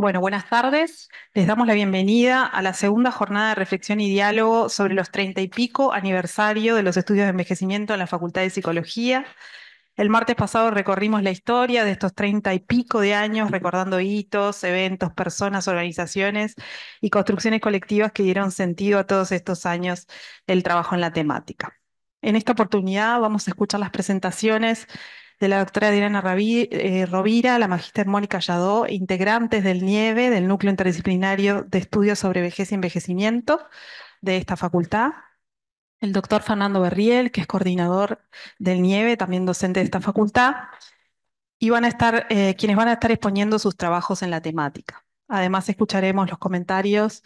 Bueno, buenas tardes. Les damos la bienvenida a la segunda jornada de reflexión y diálogo sobre los treinta y pico aniversario de los estudios de envejecimiento en la Facultad de Psicología. El martes pasado recorrimos la historia de estos treinta y pico de años, recordando hitos, eventos, personas, organizaciones y construcciones colectivas que dieron sentido a todos estos años del trabajo en la temática. En esta oportunidad vamos a escuchar las presentaciones de la doctora Diana eh, Rovira, la magíster Mónica Yadó, integrantes del NIEVE, del Núcleo Interdisciplinario de Estudios sobre Vejez y Envejecimiento de esta facultad, el doctor Fernando Berriel, que es coordinador del NIEVE, también docente de esta facultad, y a estar, eh, quienes van a estar exponiendo sus trabajos en la temática. Además, escucharemos los comentarios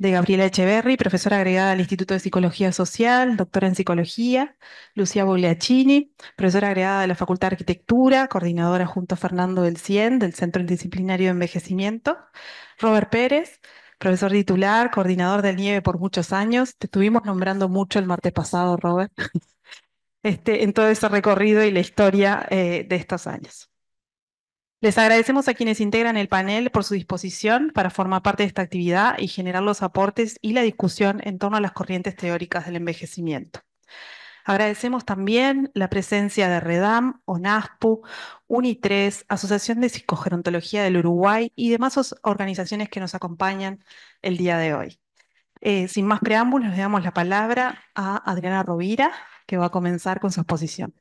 de Gabriela Echeverri, profesora agregada al Instituto de Psicología Social, doctora en Psicología, Lucía Bogliacini, profesora agregada de la Facultad de Arquitectura, coordinadora junto a Fernando del Cien del Centro Interdisciplinario de Envejecimiento, Robert Pérez, profesor titular, coordinador del Nieve por muchos años, te estuvimos nombrando mucho el martes pasado, Robert, este, en todo ese recorrido y la historia eh, de estos años. Les agradecemos a quienes integran el panel por su disposición para formar parte de esta actividad y generar los aportes y la discusión en torno a las corrientes teóricas del envejecimiento. Agradecemos también la presencia de REDAM, ONASPU, UNI3, Asociación de Psicogerontología del Uruguay y demás organizaciones que nos acompañan el día de hoy. Eh, sin más preámbulos, le damos la palabra a Adriana Rovira, que va a comenzar con su exposición.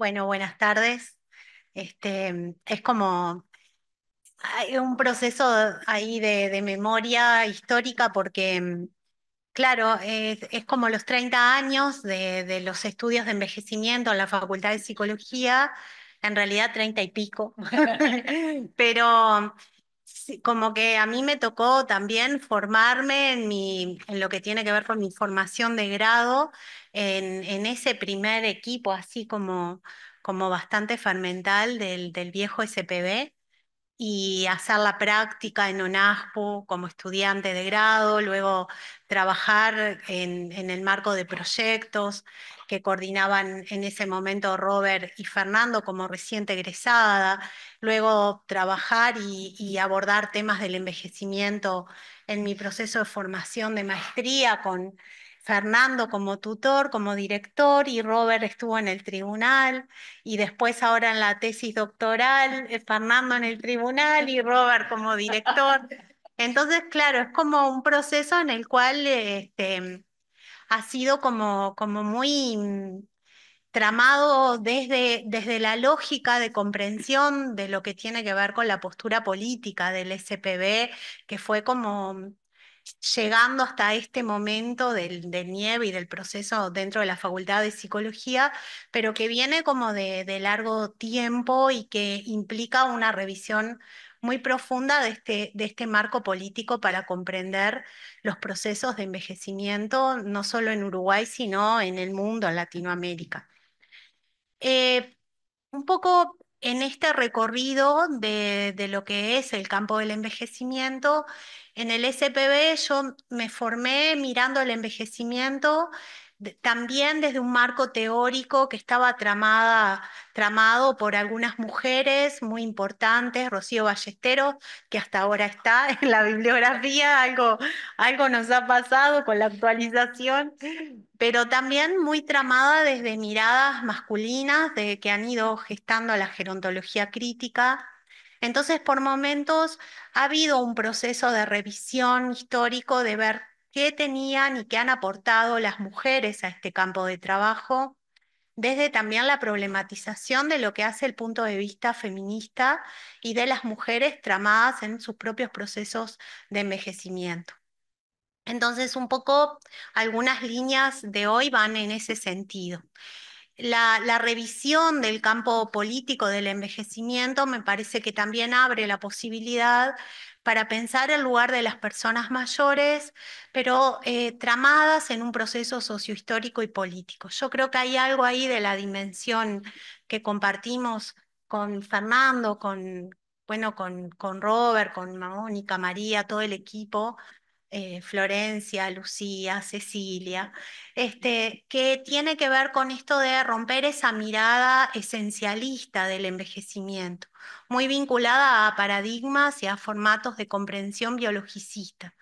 Bueno, buenas tardes. Este, es como hay un proceso ahí de, memoria histórica porque, mm, claro, es, como los 30 años de, los estudios de envejecimiento en la Facultad de Psicología, en realidad 30 y pico, pero como que a mí me tocó también formarme en, mi, en lo que tiene que ver con mi formación de grado en, ese primer equipo, así como, como bastante fermental del, viejo SPB y hacer la práctica en ONASPU como estudiante de grado, luego trabajar en, el marco de proyectos que coordinaban en ese momento Robert y Fernando como reciente egresada, luego trabajar y abordar temas del envejecimiento en mi proceso de formación de maestría con Fernando como tutor, como director, y Robert estuvo en el tribunal, y después ahora en la tesis doctoral, eh, Fernando en el tribunal y Robert como director. Entonces, claro, es como un proceso en el cual este, ha sido como, como muy mm, tramado desde, desde la lógica de comprensión de lo que tiene que ver con la postura política del SPB, que fue como mm, llegando hasta este momento del, nieve y del proceso dentro de la Facultad de Psicología, pero que viene como de, largo tiempo y que implica una revisión muy profunda de este, de este marco político para comprender los procesos de envejecimiento, no solo en Uruguay, sino en el mundo, en Latinoamérica. Eh, un poco en este recorrido de, lo que es el campo del envejecimiento, en el SPB yo me formé mirando el envejecimiento también desde un marco teórico que estaba tramada, tramado por algunas mujeres muy importantes, Rocío Ballesteros, que hasta ahora está en la bibliografía, algo, algo nos ha pasado con la actualización, pero también muy tramada desde miradas masculinas de, que han ido gestando la gerontología crítica. Entonces, por momentos ha habido un proceso de revisión histórico de ver qué tenían y qué han aportado las mujeres a este campo de trabajo, desde también la problematización de lo que hace el punto de vista feminista y de las mujeres tramadas en sus propios procesos de envejecimiento. Entonces, un poco algunas líneas de hoy van en ese sentido. La, revisión del campo político del envejecimiento me parece que también abre la posibilidad para pensar el lugar de las personas mayores, pero eh, tramadas en un proceso sociohistórico y político. Yo creo que hay algo ahí de la dimensión que compartimos con Fernando, con, bueno, con, con Robert, con Mónica, María, todo el equipo, eh, Florencia, Lucía, Cecilia, este, que tiene que ver con esto de romper esa mirada esencialista del envejecimiento, muy vinculada a paradigmas y a formatos de comprensión biologicista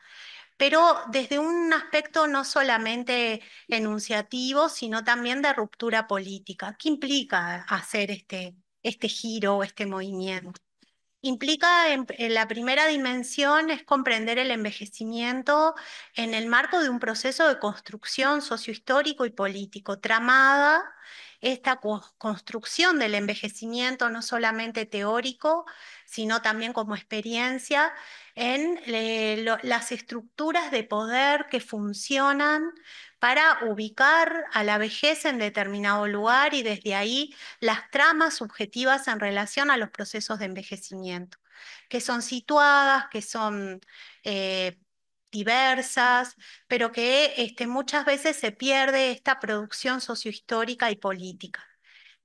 pero desde un aspecto no solamente enunciativo, sino también de ruptura política. ¿Qué implica hacer este, este giro o este movimiento? implica en, la primera dimensión es comprender el envejecimiento en el marco de un proceso de construcción sociohistórico y político, tramada esta construcción del envejecimiento no solamente teórico, sino también como experiencia en eh, las estructuras de poder que funcionan para ubicar a la vejez en determinado lugar y desde ahí las tramas subjetivas en relación a los procesos de envejecimiento, que son situadas, que son eh, diversas, pero que este, muchas veces se pierde esta producción sociohistórica y política.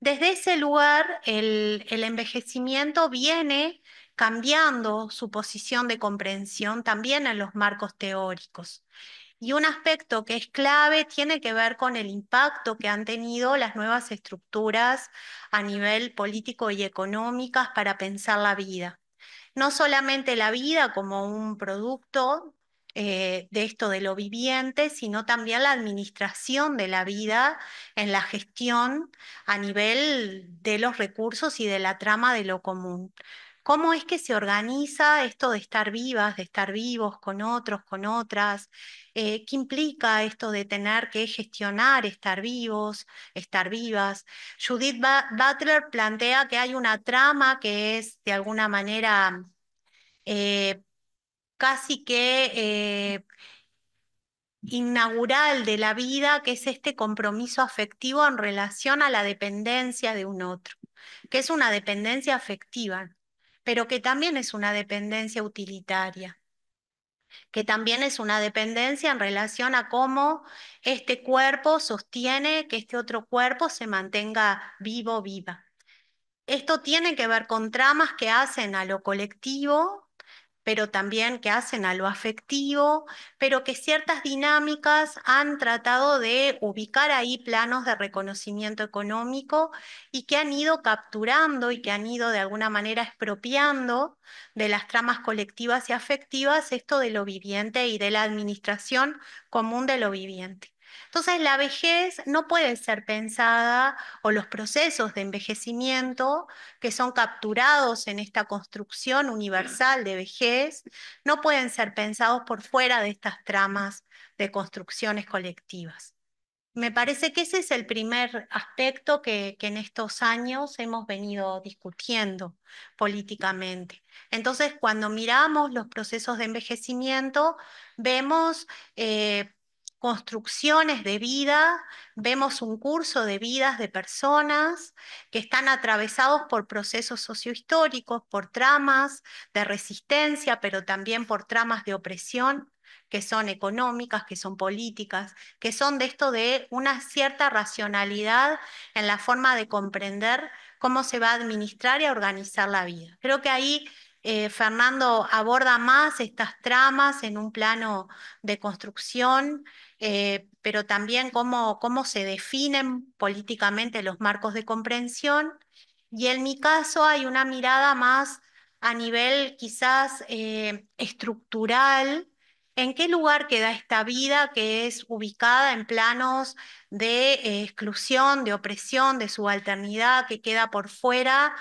Desde ese lugar, el envejecimiento viene cambiando su posición de comprensión también en los marcos teóricos. Y un aspecto que es clave tiene que ver con el impacto que han tenido las nuevas estructuras a nivel político y económicas para pensar la vida. No solamente la vida como un producto eh, de esto de lo viviente, sino también la administración de la vida en la gestión a nivel de los recursos y de la trama de lo común cómo es que se organiza esto de estar vivas, de estar vivos con otros, con otras, eh, qué implica esto de tener que gestionar estar vivos, estar vivas. Judith Butler plantea que hay una trama que es de alguna manera eh, casi que... Eh, inaugural de la vida, que es este compromiso afectivo en relación a la dependencia de un otro, que es una dependencia afectiva pero que también es una dependencia utilitaria, que también es una dependencia en relación a cómo este cuerpo sostiene que este otro cuerpo se mantenga vivo, viva. Esto tiene que ver con tramas que hacen a lo colectivo pero también que hacen a lo afectivo, pero que ciertas dinámicas han tratado de ubicar ahí planos de reconocimiento económico y que han ido capturando y que han ido de alguna manera expropiando de las tramas colectivas y afectivas esto de lo viviente y de la administración común de lo viviente. Entonces la vejez no puede ser pensada o los procesos de envejecimiento que son capturados en esta construcción universal de vejez no pueden ser pensados por fuera de estas tramas de construcciones colectivas. Me parece que ese es el primer aspecto que, en estos años hemos venido discutiendo políticamente. Entonces, cuando miramos los procesos de envejecimiento, vemos... Eh, construcciones de vida, vemos un curso de vidas de personas que están atravesados por procesos sociohistóricos, por tramas de resistencia, pero también por tramas de opresión que son económicas, que son políticas, que son de esto de una cierta racionalidad en la forma de comprender cómo se va a administrar y a organizar la vida. Creo que ahí eh, Fernando aborda más estas tramas en un plano de construcción, eh, pero también cómo, se definen políticamente los marcos de comprensión. Y en mi caso hay una mirada más a nivel quizás eh, estructural, en qué lugar queda esta vida que es ubicada en planos de exclusión, de opresión, de subalternidad, que queda por fuera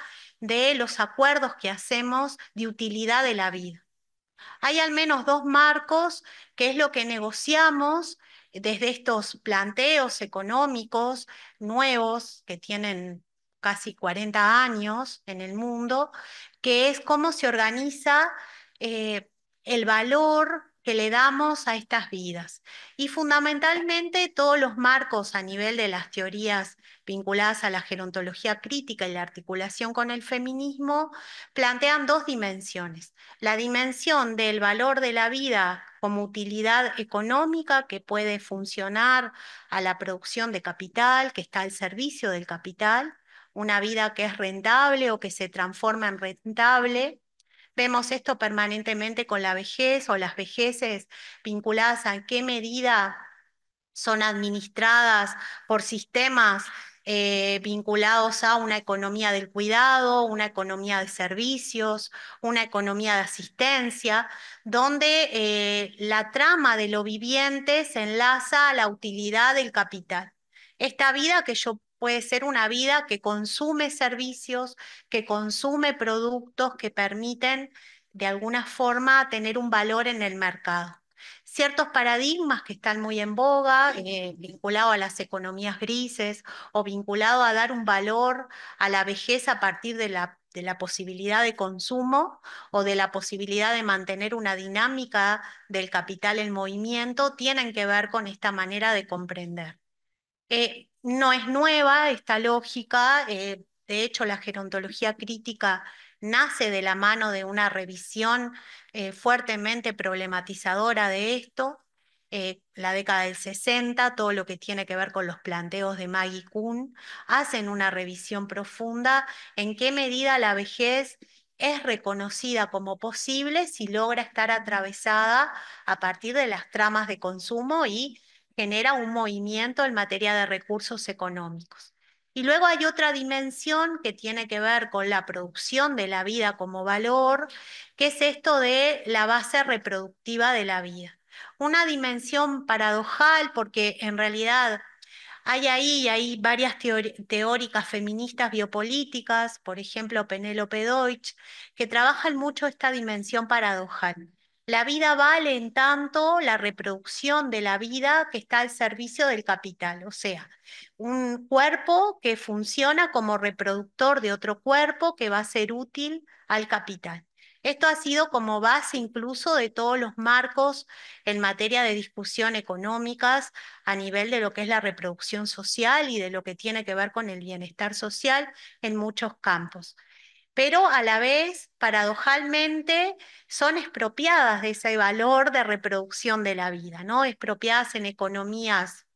de los acuerdos que hacemos de utilidad de la vida. Hay al menos dos marcos, que es lo que negociamos desde estos planteos económicos nuevos que tienen casi 40 años en el mundo, que es cómo se organiza eh, el valor que le damos a estas vidas y fundamentalmente todos los marcos a nivel de las teorías vinculadas a la gerontología crítica y la articulación con el feminismo plantean dos dimensiones. La dimensión del valor de la vida como utilidad económica que puede funcionar a la producción de capital, que está al servicio del capital, una vida que es rentable o que se transforma en rentable Vemos esto permanentemente con la vejez o las vejeces vinculadas a qué medida son administradas por sistemas eh, vinculados a una economía del cuidado, una economía de servicios, una economía de asistencia, donde eh, la trama de lo viviente se enlaza a la utilidad del capital. Esta vida que yo puede ser una vida que consume servicios, que consume productos que permiten de alguna forma tener un valor en el mercado. Ciertos paradigmas que están muy en boga, eh, vinculados a las economías grises o vinculados a dar un valor a la vejez a partir de la posibilidad de consumo o de la posibilidad de mantener una dinámica del capital en movimiento tienen que ver con esta manera de comprender. Eh, no es nueva esta lógica, eh, de hecho la gerontología crítica nace de la mano de una revisión eh, fuertemente problematizadora de esto, eh, la década del 60, todo lo que tiene que ver con los planteos de Maggie Kuhn, hacen una revisión profunda en qué medida la vejez es reconocida como posible si logra estar atravesada a partir de las tramas de consumo y genera un movimiento en materia de recursos económicos. Y luego hay otra dimensión que tiene que ver con la producción de la vida como valor, que es esto de la base reproductiva de la vida. Una dimensión paradojal porque en realidad hay ahí, hay varias teóricas feministas biopolíticas, por ejemplo, Penélope Deutsch, que trabajan mucho esta dimensión paradojal. La vida vale en tanto la reproducción de la vida que está al servicio del capital, o sea, un cuerpo que funciona como reproductor de otro cuerpo que va a ser útil al capital. Esto ha sido como base incluso de todos los marcos en materia de discusión económicas a nivel de lo que es la reproducción social y de lo que tiene que ver con el bienestar social en muchos campos pero a la vez, paradojalmente, son expropiadas de ese valor de reproducción de la vida, ¿no? Expropiadas en economías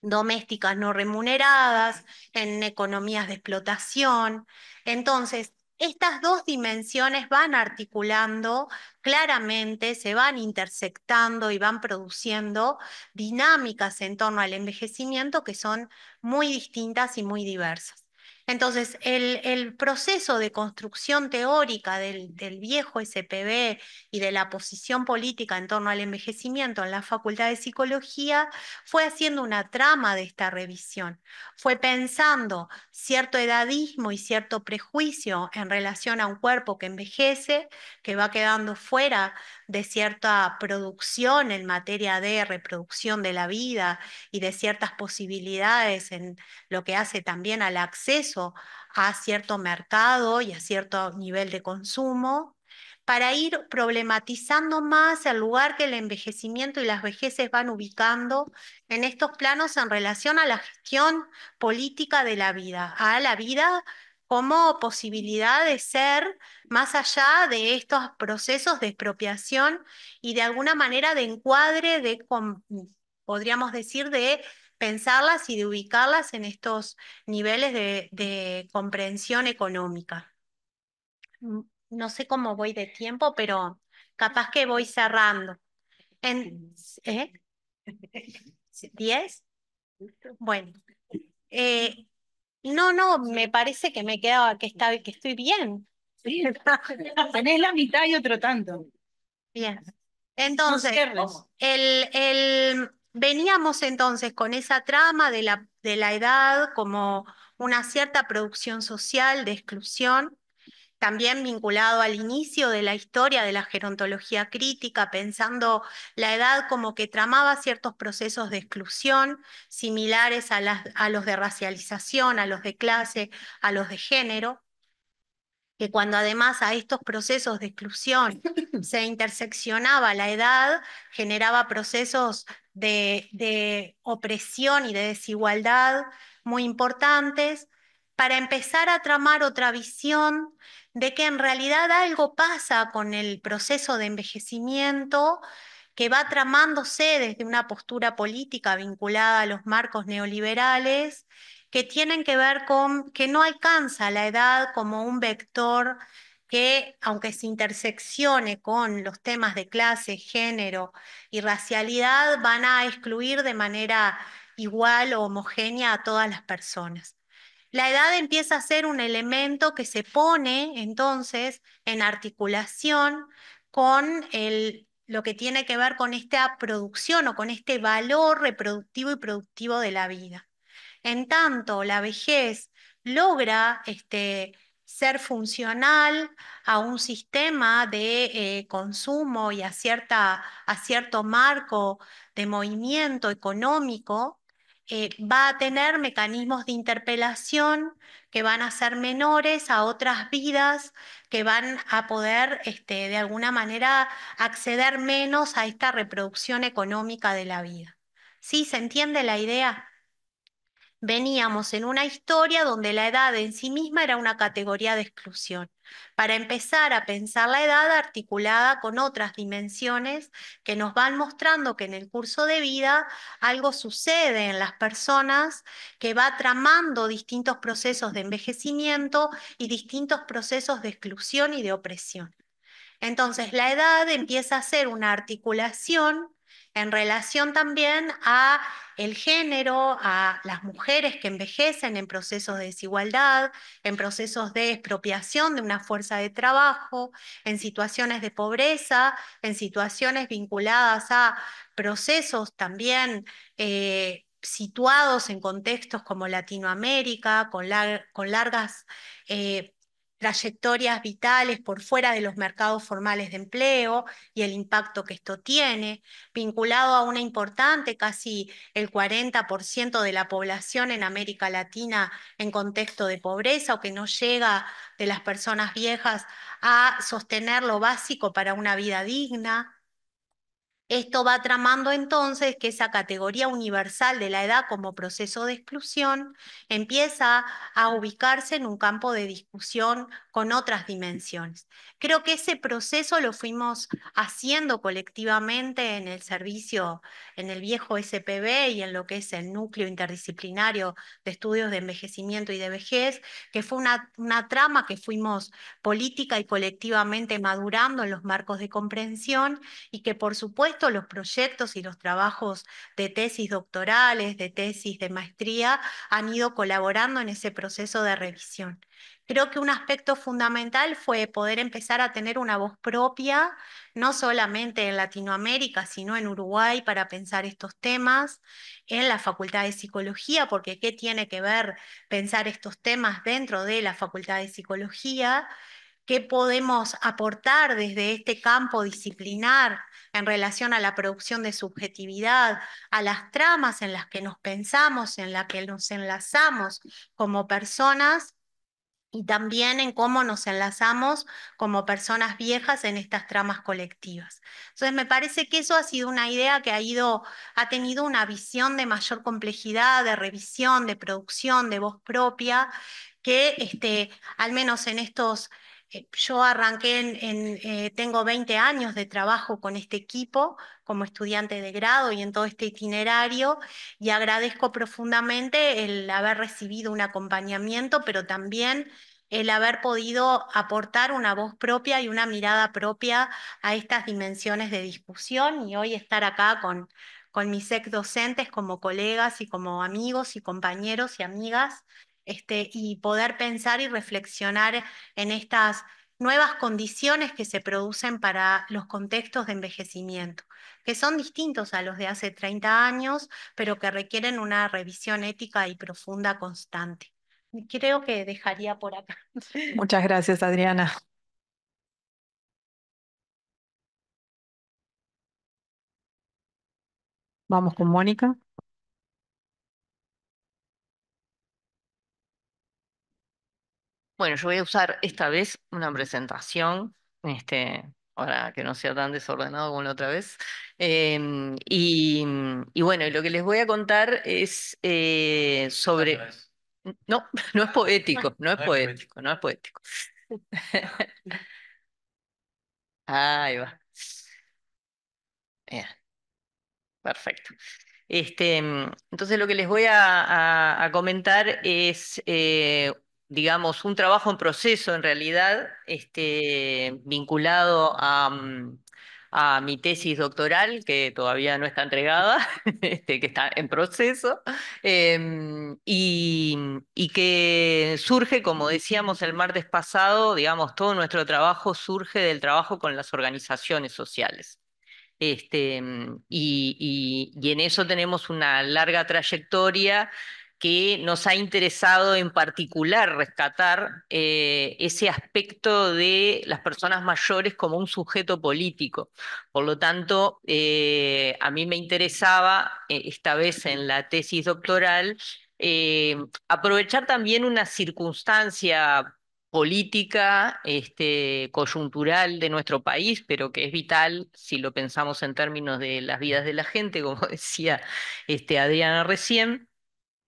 domésticas no remuneradas, en economías de explotación. Entonces, estas dos dimensiones van articulando claramente, se van intersectando y van produciendo dinámicas en torno al envejecimiento que son muy distintas y muy diversas. Entonces, el, proceso de construcción teórica del, del, viejo SPB y de la posición política en torno al envejecimiento en la Facultad de Psicología fue haciendo una trama de esta revisión, fue pensando cierto edadismo y cierto prejuicio en relación a un cuerpo que envejece, que va quedando fuera de cierta producción en materia de reproducción de la vida y de ciertas posibilidades en lo que hace también al acceso a cierto mercado y a cierto nivel de consumo, para ir problematizando más el lugar que el envejecimiento y las vejeces van ubicando en estos planos en relación a la gestión política de la vida, a la vida como posibilidad de ser más allá de estos procesos de expropiación y de alguna manera de encuadre, de, podríamos decir, de pensarlas y de ubicarlas en estos niveles de, de comprensión económica. Mm, no sé cómo voy de tiempo, pero capaz que voy cerrando. En, ¿eh? ¿Diez? Bueno. Eh, no, no, me parece que me quedaba que, que estoy bien. Sí, tenés la mitad y otro tanto. Bien. Entonces, el, el, veníamos entonces con esa trama de la, de la edad como una cierta producción social de exclusión también vinculado al inicio de la historia de la gerontología crítica, pensando la edad como que tramaba ciertos procesos de exclusión similares a, los de racialización, a los de clase, a los de género, que cuando además a estos procesos de exclusión se interseccionaba la edad, generaba procesos de opresión y de desigualdad muy importantes para empezar a tramar otra visión de que en realidad algo pasa con el proceso de envejecimiento que va tramándose desde una postura política vinculada a los marcos neoliberales, que tienen que ver con que no alcanza la edad como un vector que, aunque se interseccione con los temas de clase, género y racialidad, van a excluir de manera igual o homogénea a todas las personas. La edad empieza a ser un elemento que se pone entonces en articulación con lo que tiene que ver con esta producción o con este valor reproductivo y productivo de la vida. En tanto, la vejez logra este, ser funcional a un sistema de eh, consumo y a cierto marco de movimiento económico, eh, va a tener mecanismos de interpelación que van a ser menores a otras vidas, que van a poder este, de alguna manera acceder menos a esta reproducción económica de la vida. ¿Sí? ¿Se entiende la idea? Veníamos en una historia donde la edad en sí misma era una categoría de exclusión para empezar a pensar la edad articulada con otras dimensiones que nos van mostrando que en el curso de vida algo sucede en las personas que va tramando distintos procesos de envejecimiento y distintos procesos de exclusión y de opresión. Entonces, la edad empieza a ser una articulación en relación también a el género, a las mujeres que envejecen en procesos de desigualdad, en procesos de expropiación de una fuerza de trabajo, en situaciones de pobreza, en situaciones vinculadas a procesos también eh, situados en contextos como Latinoamérica, con, largas eh, trayectorias vitales por fuera de los mercados formales de empleo y el impacto que esto tiene, vinculado a una importante, casi el 40% de la población en América Latina en contexto de pobreza o que no llega de las personas viejas a sostener lo básico para una vida digna, esto va tramando entonces que esa categoría universal de la edad como proceso de exclusión empieza a ubicarse en un campo de discusión con otras dimensiones. Creo que ese proceso lo fuimos haciendo colectivamente en el servicio, en el viejo SPB y en lo que es el núcleo interdisciplinario de estudios de envejecimiento y de vejez, que fue una, una trama que fuimos política y colectivamente madurando en los marcos de comprensión y que por supuesto los proyectos y los trabajos de tesis doctorales, de tesis de maestría, han ido colaborando en ese proceso de revisión. Creo que un aspecto fundamental fue poder empezar a tener una voz propia, no solamente en Latinoamérica, sino en Uruguay para pensar estos temas, en la Facultad de Psicología, porque ¿qué tiene que ver pensar estos temas dentro de la Facultad de Psicología? qué podemos aportar desde este campo disciplinar en relación a la producción de subjetividad, a las tramas en las que nos pensamos, en las que nos enlazamos como personas y también en cómo nos enlazamos como personas viejas en estas tramas colectivas. Entonces, me parece que eso ha sido una idea que ha ido, ha tenido una visión de mayor complejidad, de revisión, de producción, de voz propia, que este, al menos en estos eh, yo arranqué en, eh, tengo 20 años de trabajo con este equipo como estudiante de grado y en todo este itinerario y agradezco profundamente el haber recibido un acompañamiento, pero también el haber podido aportar una voz propia y una mirada propia a estas dimensiones de discusión y hoy estar acá con, con mis ex docentes como colegas y como amigos y compañeros y amigas este, y poder pensar y reflexionar en estas nuevas condiciones que se producen para los contextos de envejecimiento, que son distintos a los de hace 30 años, pero que requieren una revisión ética y profunda constante. Creo que dejaría por acá. Muchas gracias, Adriana. Vamos con Mónica. Bueno, yo voy a usar esta vez una presentación, este, ahora que no sea tan desordenado como la otra vez. Em, y, bueno, lo que les voy a contar es eh, sobre... No, no es poético, no es poético, no es poético. Ahí va. Perfecto. Este, entonces lo que les voy a, comentar es eh, digamos, un trabajo en proceso en realidad, este, vinculado a, mm, mi tesis doctoral, que todavía no está entregada, este, que está en proceso, em, y, que surge, como decíamos el martes pasado, digamos, todo nuestro trabajo surge del trabajo con las organizaciones sociales. Este, y en eso tenemos una larga trayectoria que nos ha interesado en particular rescatar eh, ese aspecto de las personas mayores como un sujeto político. Por lo tanto, eh, a mí me interesaba, eh, esta vez en la tesis doctoral, aprovechar también una circunstancia política este, coyuntural de nuestro país, pero que es vital si lo pensamos en términos de las vidas de la gente, como decía este, Adriana recién,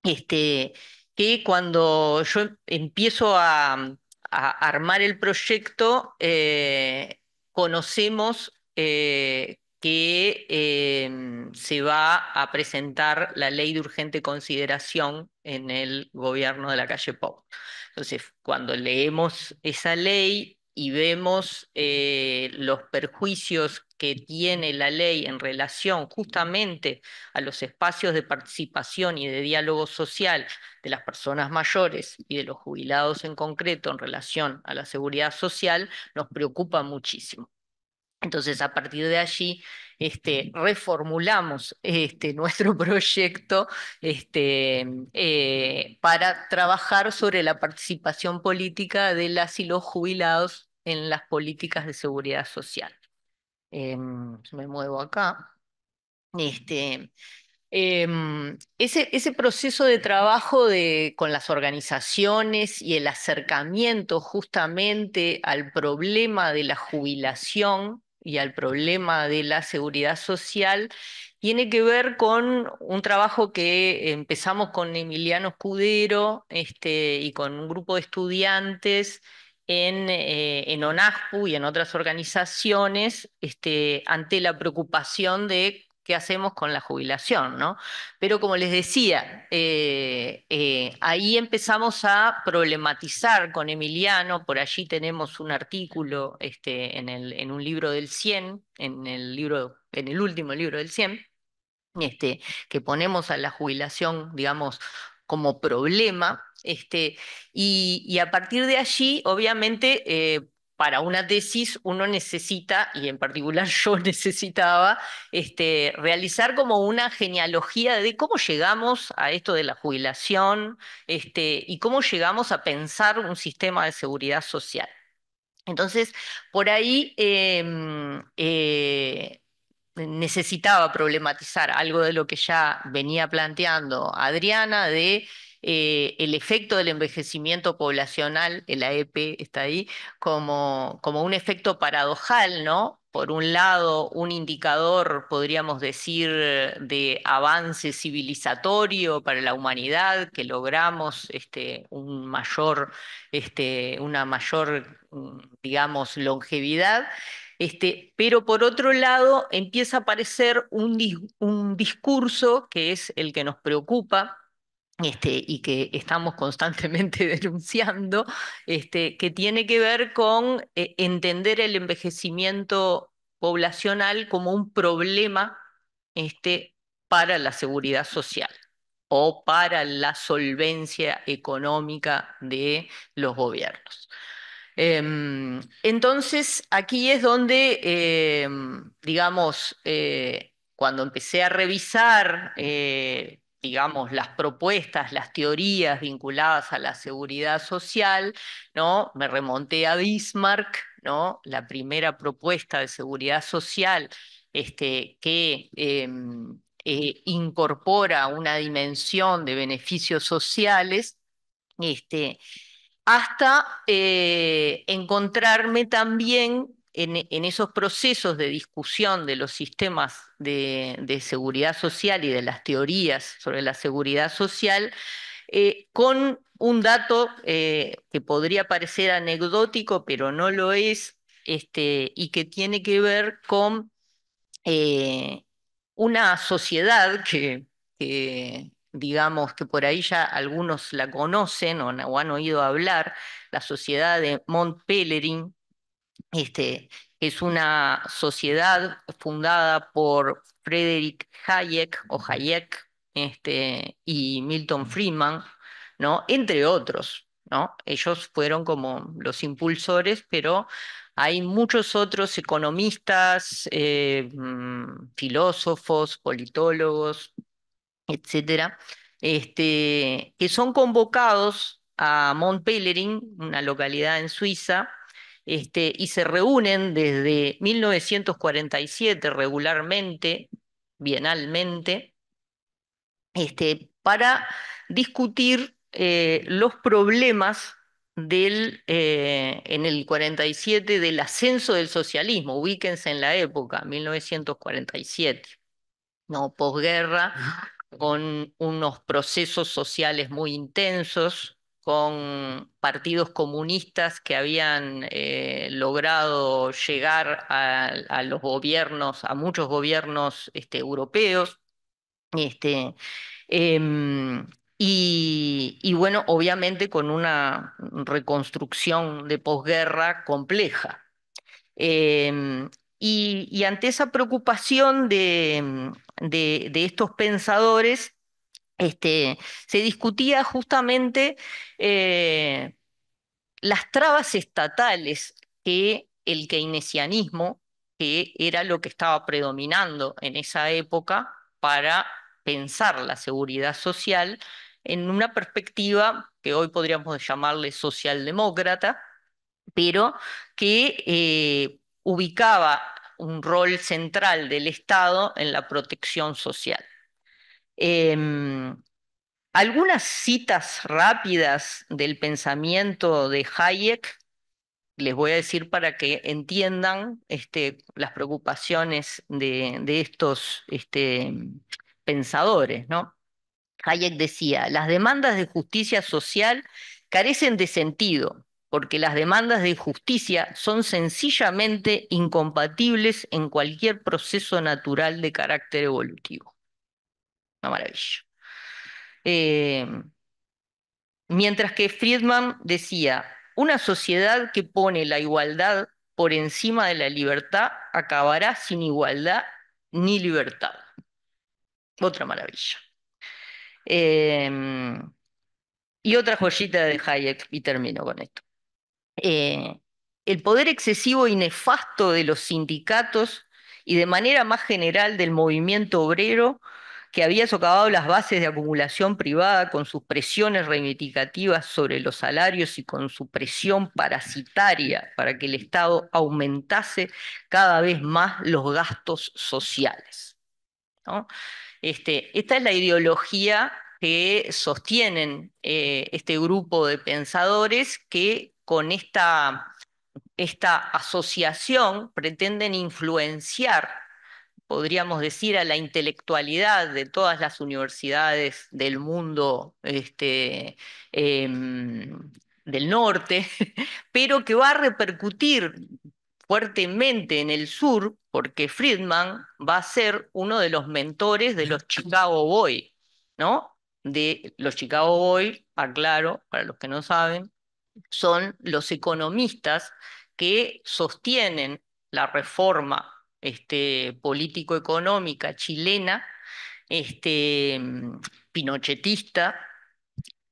este, que cuando yo em, empiezo mm, a, armar el proyecto, eh, conocemos eh, que eh, mm, se va a presentar la ley de urgente consideración en el gobierno de la calle Pop. Entonces, cuando leemos esa ley, y vemos eh, los perjuicios que tiene la ley en relación justamente a los espacios de participación y de diálogo social de las personas mayores y de los jubilados en concreto en relación a la seguridad social, nos preocupa muchísimo. Entonces, a partir de allí, este, reformulamos este, nuestro proyecto este, eh, para trabajar sobre la participación política de las y los jubilados en las políticas de seguridad social. Em, me muevo acá. Em, ese, proceso de trabajo con las organizaciones y el acercamiento justamente al problema de la jubilación y al problema de la seguridad social tiene que ver con un trabajo que empezamos con Emiliano Escudero este, y con un grupo de estudiantes en, eh, ONASPU y en otras organizaciones este, ante la preocupación de qué hacemos con la jubilación, ¿no? Pero como les decía, eh, eh, ahí empezamos a problematizar con Emiliano, por allí tenemos un artículo este, en, un libro del 100, en el, último libro del 100, este, que ponemos a la jubilación, digamos, como problema, este, y, a partir de allí, obviamente, eh, para una tesis uno necesita, y en particular yo necesitaba, este, realizar como una genealogía de cómo llegamos a esto de la jubilación este, y cómo llegamos a pensar un sistema de seguridad social. Entonces, por ahí em, eh, necesitaba problematizar algo de lo que ya venía planteando Adriana, de eh, el efecto del envejecimiento poblacional, el AEP está ahí, como, un efecto paradojal, ¿no? por un lado, un indicador, podríamos decir, de avance civilizatorio para la humanidad, que logramos este, un mayor, este, una mayor, mm, digamos, longevidad. Este, pero por otro lado, empieza a aparecer un discurso que es el que nos preocupa, este, y que estamos constantemente denunciando, este, que tiene que ver con eh, entender el envejecimiento poblacional como un problema este, para la seguridad social o para la solvencia económica de los gobiernos. Em, entonces, aquí es donde, em, digamos, eh, cuando empecé a revisar eh, digamos, las propuestas, las teorías vinculadas a la seguridad social, ¿no? Me remonté a Bismarck, ¿no? La primera propuesta de seguridad social este, que em, eh, incorpora una dimensión de beneficios sociales, este, hasta eh, encontrarme también en, esos procesos de discusión de los sistemas de, seguridad social y de las teorías sobre la seguridad social, eh, con un dato eh, que podría parecer anecdótico, pero no lo es, este, y que tiene que ver con eh, una sociedad que, digamos, que por ahí ya algunos la conocen o, o han oído hablar, la sociedad de Mont Pelerin este, es una sociedad fundada por Frederick Hayek o Hayek este, y Milton Friedman, ¿no? entre otros. ¿no? Ellos fueron como los impulsores, pero hay muchos otros economistas, eh, mm, filósofos, politólogos, etcétera, este, que son convocados a Mont una localidad en Suiza, este, y se reúnen desde 1947 regularmente, bienalmente, este, para discutir eh, los problemas del, eh, en el 47 del ascenso del socialismo, ubíquense en la época, 1947, no posguerra, con unos procesos sociales muy intensos, con partidos comunistas que habían eh, logrado llegar a, los gobiernos, a muchos gobiernos este, europeos. Este, em, y, bueno, obviamente con una reconstrucción de posguerra compleja. Em, y, ante esa preocupación de estos pensadores, este, se discutía justamente eh, las trabas estatales que el keynesianismo, que era lo que estaba predominando en esa época para pensar la seguridad social en una perspectiva que hoy podríamos llamarle socialdemócrata, pero que eh, ubicaba un rol central del Estado en la protección social. Em, algunas citas rápidas del pensamiento de Hayek les voy a decir para que entiendan este, las preocupaciones de, estos este, pensadores. Hayek decía, las demandas de justicia social carecen de sentido, porque las demandas de justicia son sencillamente incompatibles en cualquier proceso natural de carácter evolutivo maravilla. Eh, mientras que Friedman decía, una sociedad que pone la igualdad por encima de la libertad acabará sin igualdad ni libertad. Otra maravilla. Em, y otra joyita de Hayek, y termino con esto. Eh, el poder excesivo y nefasto de los sindicatos y de manera más general del movimiento obrero que había socavado las bases de acumulación privada con sus presiones reivindicativas sobre los salarios y con su presión parasitaria para que el Estado aumentase cada vez más los gastos sociales. Este, esta es la ideología que sostienen eh, este grupo de pensadores que con esta, esta asociación pretenden influenciar podríamos decir, a la intelectualidad de todas las universidades del mundo este, em, del norte, pero que va a repercutir fuertemente en el sur, porque Friedman va a ser uno de los mentores de los Chicago Boy, ¿no? De los Chicago Boys, aclaro, para los que no saben, son los economistas que sostienen la reforma este, político-económica chilena, este, mm, pinochetista,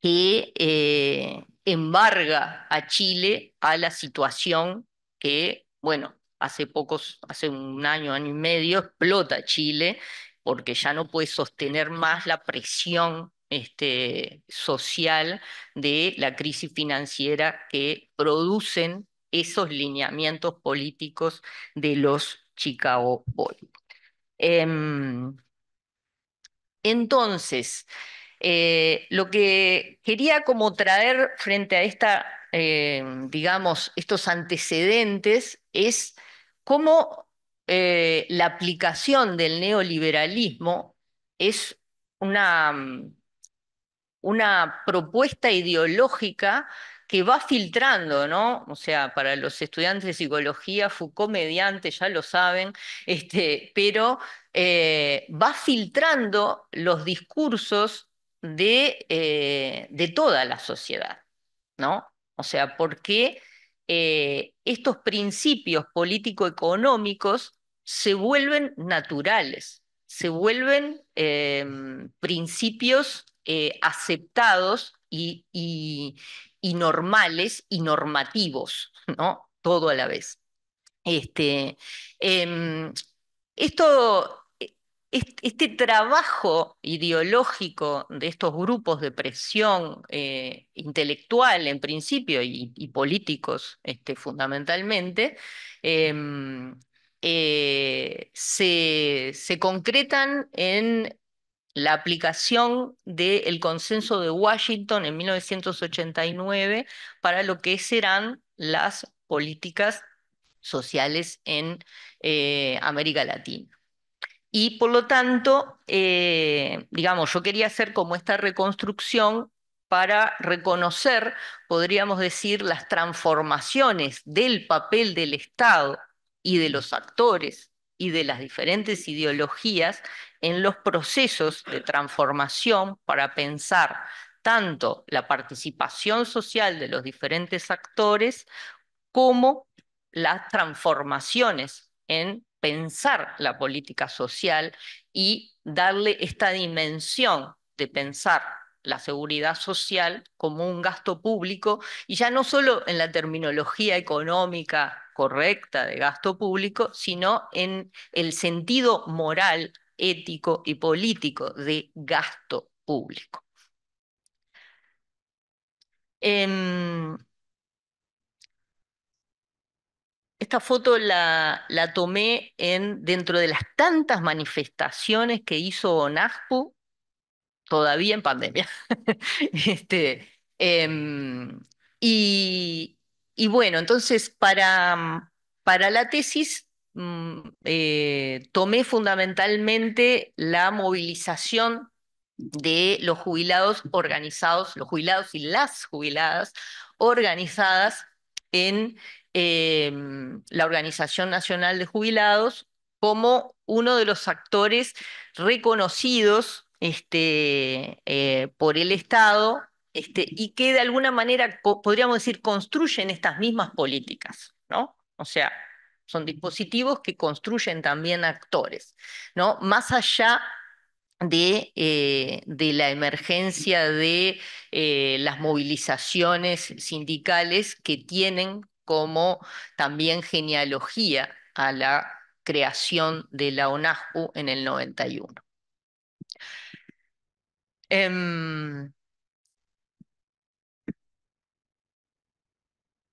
que eh, embarga a Chile a la situación que, bueno, hace pocos, hace un año, año y medio, explota Chile porque ya no puede sostener más la presión este, social de la crisis financiera que producen esos lineamientos políticos de los Chicago Boy. Em, entonces, eh, lo que quería como traer frente a esta, em, digamos, estos antecedentes es cómo eh, la aplicación del neoliberalismo es una, una propuesta ideológica que va filtrando, ¿no? O sea, para los estudiantes de psicología, Foucault mediante, ya lo saben, este, pero eh, va filtrando los discursos eh, de, toda la sociedad, ¿no? O sea, porque eh, estos principios político-económicos se vuelven naturales, se vuelven em, principios aceptados y, y normales y normativos, ¿no? Todo a la vez. Este, em, esto, e, este trabajo ideológico de estos grupos de presión eh, intelectual en principio y, políticos este, fundamentalmente, em, eh, se, se, concretan en la aplicación del consenso de Washington en 1989 para lo que serán las políticas sociales en eh, América Latina. Y por lo tanto, eh, digamos, yo quería hacer como esta reconstrucción para reconocer, podríamos decir, las transformaciones del papel del Estado y de los actores y de las diferentes ideologías en los procesos de transformación para pensar tanto la participación social de los diferentes actores como las transformaciones en pensar la política social y darle esta dimensión de pensar la seguridad social como un gasto público y ya no solo en la terminología económica correcta de gasto público, sino en el sentido moral, ético y político de gasto público. Em, esta foto la, tomé dentro de las tantas manifestaciones que hizo ONASPU todavía en pandemia. Este, em, y, bueno, entonces para, mm, para la tesis mm, eh, tomé fundamentalmente la movilización de los jubilados organizados, los jubilados y las jubiladas organizadas en em, la Organización Nacional de Jubilados como uno de los actores reconocidos este, eh, por el Estado este, y que de alguna manera, podríamos decir, construyen estas mismas políticas, ¿no? O sea, son dispositivos que construyen también actores, ¿no? Más allá de, eh, la emergencia de eh, las movilizaciones sindicales que tienen como también genealogía a la creación de la ONAJU en el 91. Em,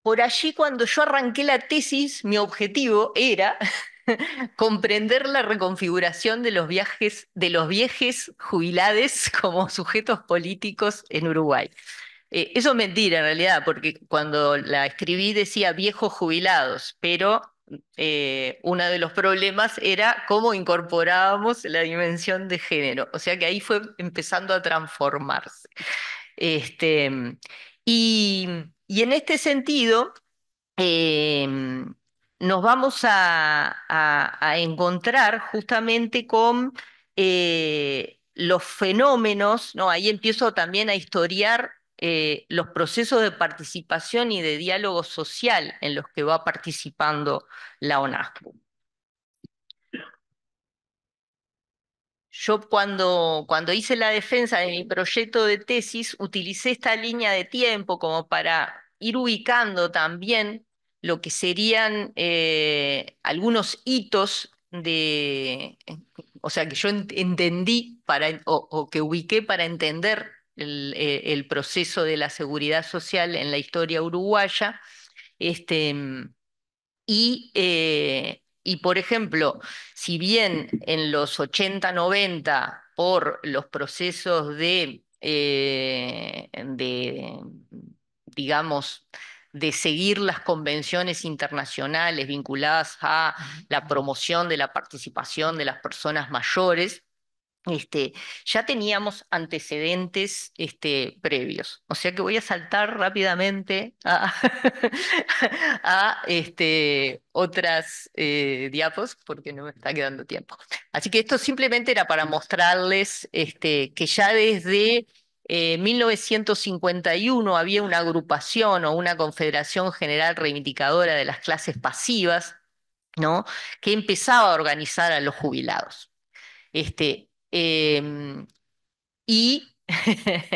por allí cuando yo arranqué la tesis, mi objetivo era comprender la reconfiguración de los viajes de los viejos jubilades como sujetos políticos en Uruguay. Eh, eso es mentira en realidad, porque cuando la escribí decía viejos jubilados, pero eh, uno de los problemas era cómo incorporábamos la dimensión de género. O sea que ahí fue empezando a transformarse. Este, y, en este sentido, em, nos vamos a, encontrar justamente con eh, los fenómenos, ¿no? ahí empiezo también a historiar eh, los procesos de participación y de diálogo social en los que va participando la Onaspo. Yo cuando, cuando hice la defensa de mi proyecto de tesis, utilicé esta línea de tiempo como para ir ubicando también lo que serían eh, algunos hitos de, o sea, que yo entendí para, o que ubiqué para entender eh, el, proceso de la seguridad social en la historia uruguaya. Este, y, eh, y, por ejemplo, si bien en los 80-90, por los procesos de, eh, de digamos, de seguir las convenciones internacionales vinculadas a la promoción de la participación de las personas mayores, este, ya teníamos antecedentes este, previos. O sea que voy a saltar rápidamente a, este, otras eh, diapos porque no me está quedando tiempo. Así que esto simplemente era para mostrarles este, que ya desde 1951 eh, había una agrupación o una confederación general reivindicadora de las clases pasivas ¿no? que empezaba a organizar a los jubilados. Este, Em, y,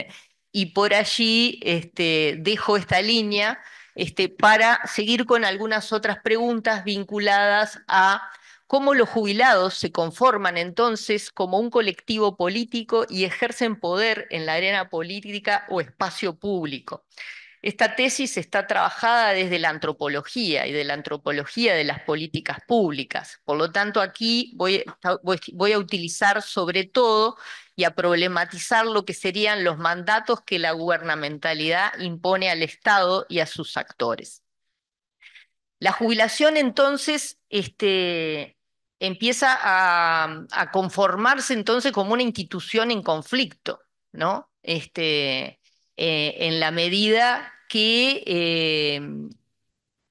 y, por allí este, dejo esta línea este, para seguir con algunas otras preguntas vinculadas a cómo los jubilados se conforman entonces como un colectivo político y ejercen poder en la arena política o espacio público. Esta tesis está trabajada desde la antropología y de la antropología de las políticas públicas. Por lo tanto, aquí voy, a utilizar sobre todo y a problematizar lo que serían los mandatos que la gubernamentalidad impone al Estado y a sus actores. La jubilación entonces este, empieza a, conformarse entonces como una institución en conflicto, ¿no? Este, eh, en la medida que eh,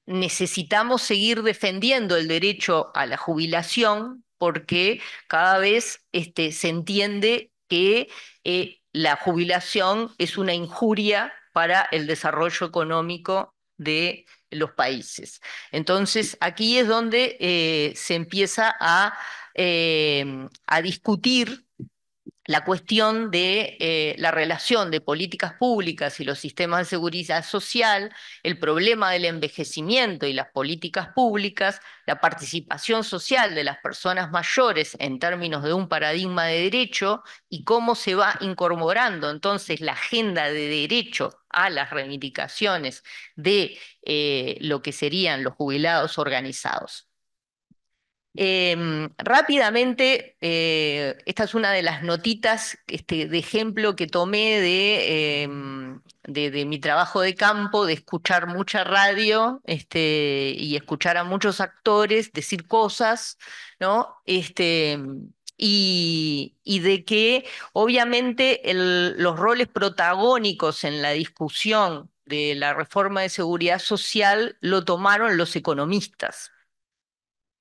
necesitamos seguir defendiendo el derecho a la jubilación porque cada vez este, se entiende que eh, la jubilación es una injuria para el desarrollo económico de los países. Entonces, aquí es donde eh, se empieza a, a discutir la cuestión de eh, la relación de políticas públicas y los sistemas de seguridad social, el problema del envejecimiento y las políticas públicas, la participación social de las personas mayores en términos de un paradigma de derecho y cómo se va incorporando entonces la agenda de derecho a las reivindicaciones de eh, lo que serían los jubilados organizados. Em, rápidamente, eh, esta es una de las notitas este, de ejemplo que tomé em, de, de, mi trabajo de campo, de escuchar mucha radio este, y escuchar a muchos actores decir cosas, ¿no? Este, y, de que obviamente los roles protagónicos en la discusión de la reforma de seguridad social lo tomaron los economistas.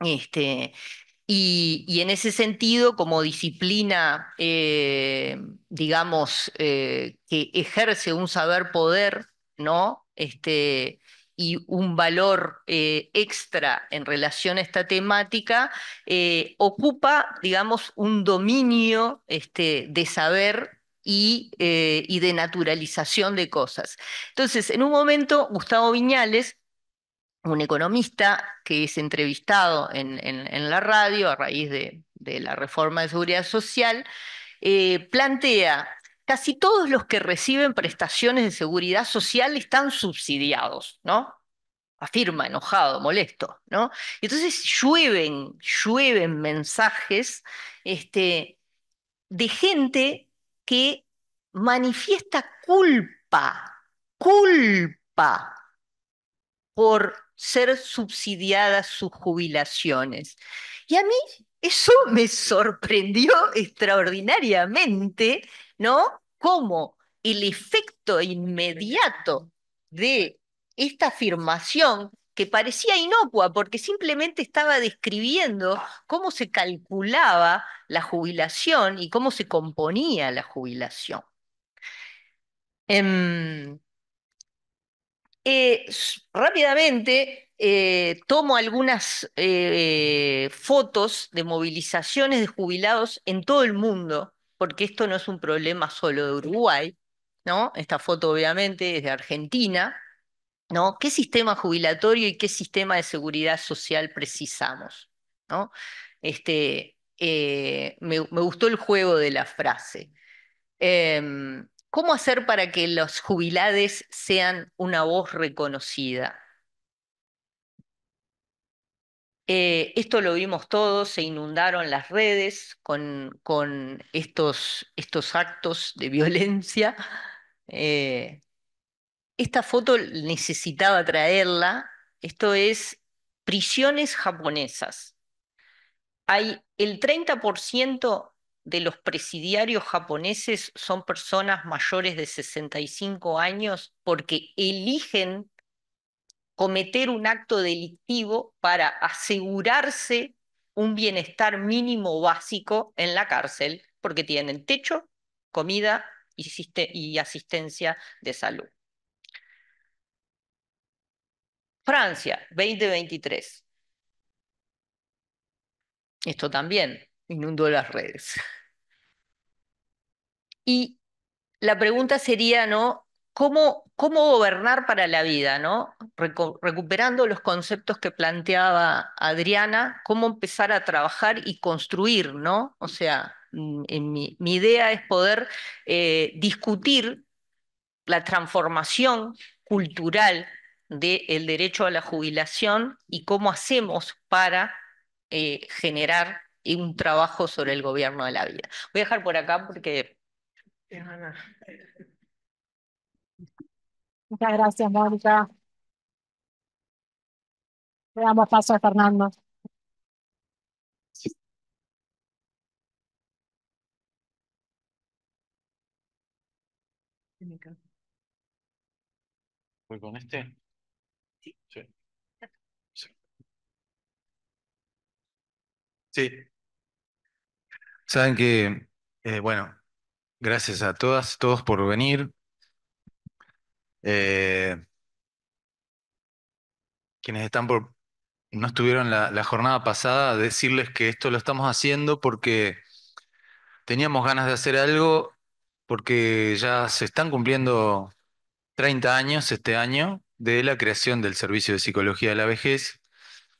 Este, y, en ese sentido, como disciplina, eh, digamos, eh, que ejerce un saber poder, ¿no? Este, y un valor eh, extra en relación a esta temática, ocupa, digamos, un dominio este, de saber y, y de naturalización de cosas. Entonces, en un momento, Gustavo Viñales un economista que es entrevistado en, la radio a raíz de, la reforma de seguridad social, eh, plantea, casi todos los que reciben prestaciones de seguridad social están subsidiados, ¿no? afirma enojado, molesto, ¿no? Entonces llueven, llueven mensajes este, de gente que manifiesta culpa, culpa por ser subsidiadas sus jubilaciones. Y a mí eso me sorprendió extraordinariamente, ¿no? como el efecto inmediato de esta afirmación que parecía inocua porque simplemente estaba describiendo cómo se calculaba la jubilación y cómo se componía la jubilación. Em, eh, rápidamente eh, tomo algunas eh, fotos de movilizaciones de jubilados en todo el mundo, porque esto no es un problema solo de Uruguay, ¿no? Esta foto obviamente es de Argentina, ¿no? ¿Qué sistema jubilatorio y qué sistema de seguridad social precisamos? ¿no? Este, me, me, gustó el juego de la frase. Em, ¿Cómo hacer para que los jubilados sean una voz reconocida? Eh, esto lo vimos todos, se inundaron las redes con, con estos, estos, actos de violencia. Eh, esta foto necesitaba traerla. Esto es prisiones japonesas. Hay el 30% de los presidiarios japoneses son personas mayores de 65 años porque eligen cometer un acto delictivo para asegurarse un bienestar mínimo básico en la cárcel, porque tienen techo, comida y, asistencia de salud. Francia, 2023. Esto también inundó las redes. Y la pregunta sería, ¿no? ¿Cómo, cómo gobernar para la vida, ¿no? recuperando los conceptos que planteaba Adriana, cómo empezar a trabajar y construir, ¿no? O sea, mm, en mi, idea es poder eh, discutir la transformación cultural del derecho a la jubilación y cómo hacemos para eh, generar y un trabajo sobre el gobierno de la vida. Voy a dejar por acá porque... Muchas gracias, Mónica. Le damos paso a Fernando. ¿Voy con este? Sí. sí. Saben que, eh, bueno, gracias a todas, todos por venir. Eh, quienes están por, no estuvieron la jornada pasada, decirles que esto lo estamos haciendo porque teníamos ganas de hacer algo, porque ya se están cumpliendo 30 años este año de la creación del Servicio de Psicología de la Vejez.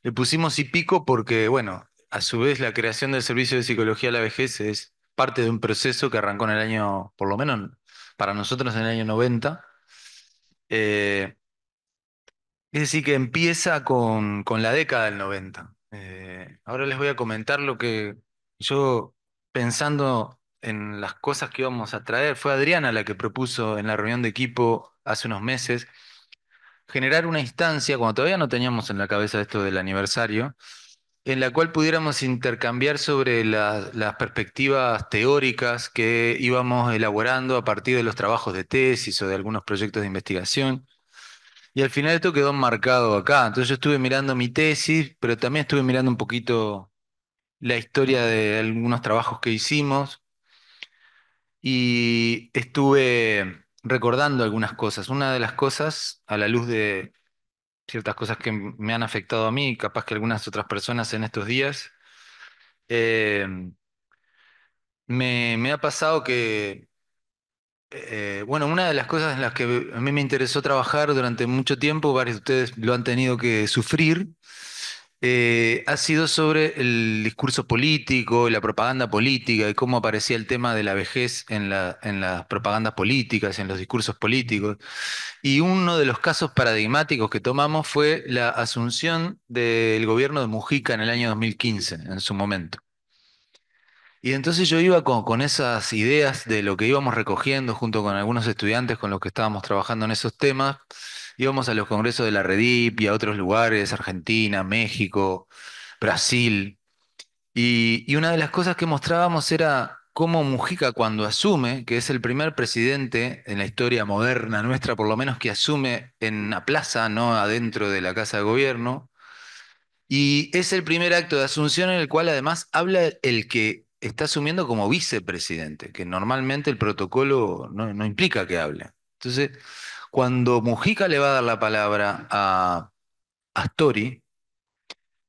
Le pusimos y pico porque, bueno, a su vez, la creación del Servicio de Psicología a la Vejez es parte de un proceso que arrancó en el año, por lo menos para nosotros, en el año 90. Eh, es decir, que empieza con, la década del 90. Eh, ahora les voy a comentar lo que yo, pensando en las cosas que íbamos a traer, fue Adriana la que propuso en la reunión de equipo hace unos meses generar una instancia, cuando todavía no teníamos en la cabeza esto del aniversario, en la cual pudiéramos intercambiar sobre las perspectivas teóricas que íbamos elaborando a partir de los trabajos de tesis o de algunos proyectos de investigación. Y al final esto quedó marcado acá. Entonces yo estuve mirando mi tesis, pero también estuve mirando un poquito la historia de algunos trabajos que hicimos y estuve recordando algunas cosas. Una de las cosas, a la luz de, ciertas cosas que me han afectado a mí, capaz que algunas otras personas en estos días. Eh, me, ha pasado que, eh, bueno, una de las cosas en las que a mí me interesó trabajar durante mucho tiempo, varios de ustedes lo han tenido que sufrir, eh, ha sido sobre el discurso político, la propaganda política y cómo aparecía el tema de la vejez en, las propagandas políticas, en los discursos políticos. Y uno de los casos paradigmáticos que tomamos fue la asunción del gobierno de Mujica en el año 2015, en su momento. Y entonces yo iba con, esas ideas de lo que íbamos recogiendo junto con algunos estudiantes con los que estábamos trabajando en esos temas íbamos a los congresos de la Redip y a otros lugares, Argentina, México, Brasil, y, una de las cosas que mostrábamos era cómo Mujica cuando asume, que es el primer presidente en la historia moderna nuestra, por lo menos que asume en la plaza, no adentro de la Casa de Gobierno, y es el primer acto de asunción en el cual además habla el que está asumiendo como vicepresidente, que normalmente el protocolo no, no implica que hable. Entonces, cuando Mujica le va a dar la palabra a Astori,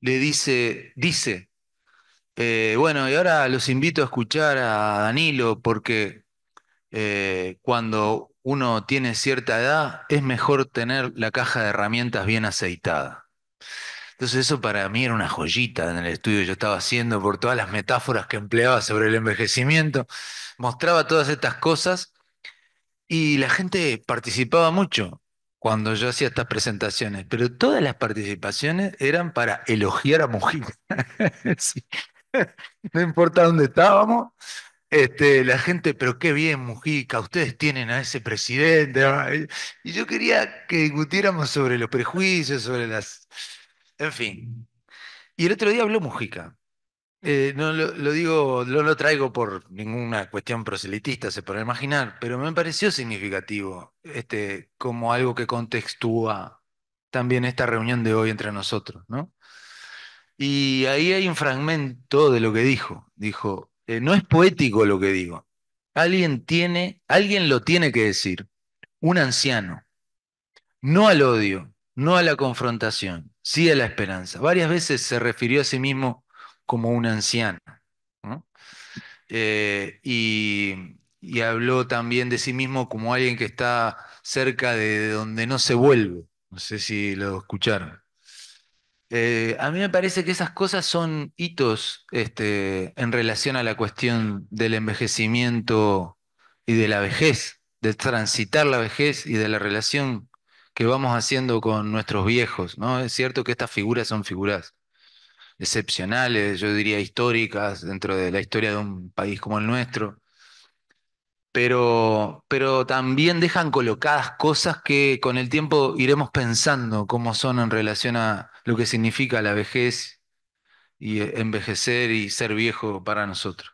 le dice, dice, eh, bueno, y ahora los invito a escuchar a Danilo porque eh, cuando uno tiene cierta edad es mejor tener la caja de herramientas bien aceitada. Entonces eso para mí era una joyita en el estudio que yo estaba haciendo por todas las metáforas que empleaba sobre el envejecimiento. Mostraba todas estas cosas y la gente participaba mucho cuando yo hacía estas presentaciones, pero todas las participaciones eran para elogiar a Mujica. No importa dónde estábamos, este, la gente, pero qué bien, Mujica, ustedes tienen a ese presidente. Y yo quería que discutiéramos sobre los prejuicios, sobre las. En fin. Y el otro día habló Mujica. Eh, no lo, digo, no lo traigo por ninguna cuestión proselitista, se puede imaginar, pero me pareció significativo este, como algo que contextúa también esta reunión de hoy entre nosotros, ¿no? Y ahí hay un fragmento de lo que dijo. Dijo, eh, no es poético lo que digo. Alguien tiene, alguien lo tiene que decir. Un anciano. No al odio, no a la confrontación, sí a la esperanza. Varias veces se refirió a sí mismo como un anciano. Eh, y, habló también de sí mismo como alguien que está cerca de donde no se vuelve. No sé si lo escucharon. Eh, a mí me parece que esas cosas son hitos este, en relación a la cuestión del envejecimiento y de la vejez, de transitar la vejez y de la relación que vamos haciendo con nuestros viejos, ¿no? Es cierto que estas figuras son figuras excepcionales, yo diría históricas, dentro de la historia de un país como el nuestro. Pero, pero también dejan colocadas cosas que con el tiempo iremos pensando cómo son en relación a lo que significa la vejez y envejecer y ser viejo para nosotros.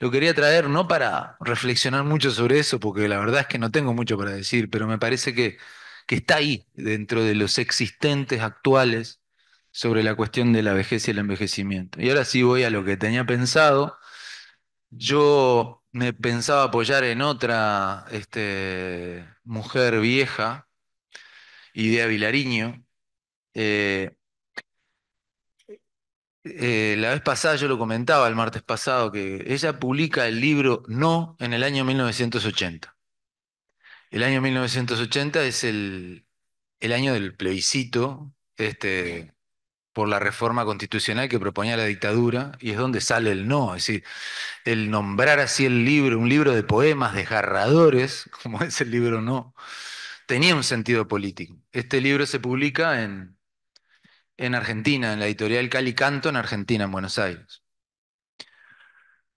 Lo quería traer no para reflexionar mucho sobre eso, porque la verdad es que no tengo mucho para decir, pero me parece que, que está ahí dentro de los existentes actuales sobre la cuestión de la vejez y el envejecimiento. Y ahora sí voy a lo que tenía pensado. Yo me pensaba apoyar en otra este, mujer vieja, Idea Vilariño. Eh, eh, la vez pasada yo lo comentaba, el martes pasado, que ella publica el libro No en el año 1980. El año 1980 es el, año del plebiscito este, por la reforma constitucional que proponía la dictadura, y es donde sale el no, es decir, el nombrar así el libro, un libro de poemas desgarradores, como es el libro no, tenía un sentido político. Este libro se publica en, en Argentina, en la editorial Cali Canto, en Argentina, en Buenos Aires.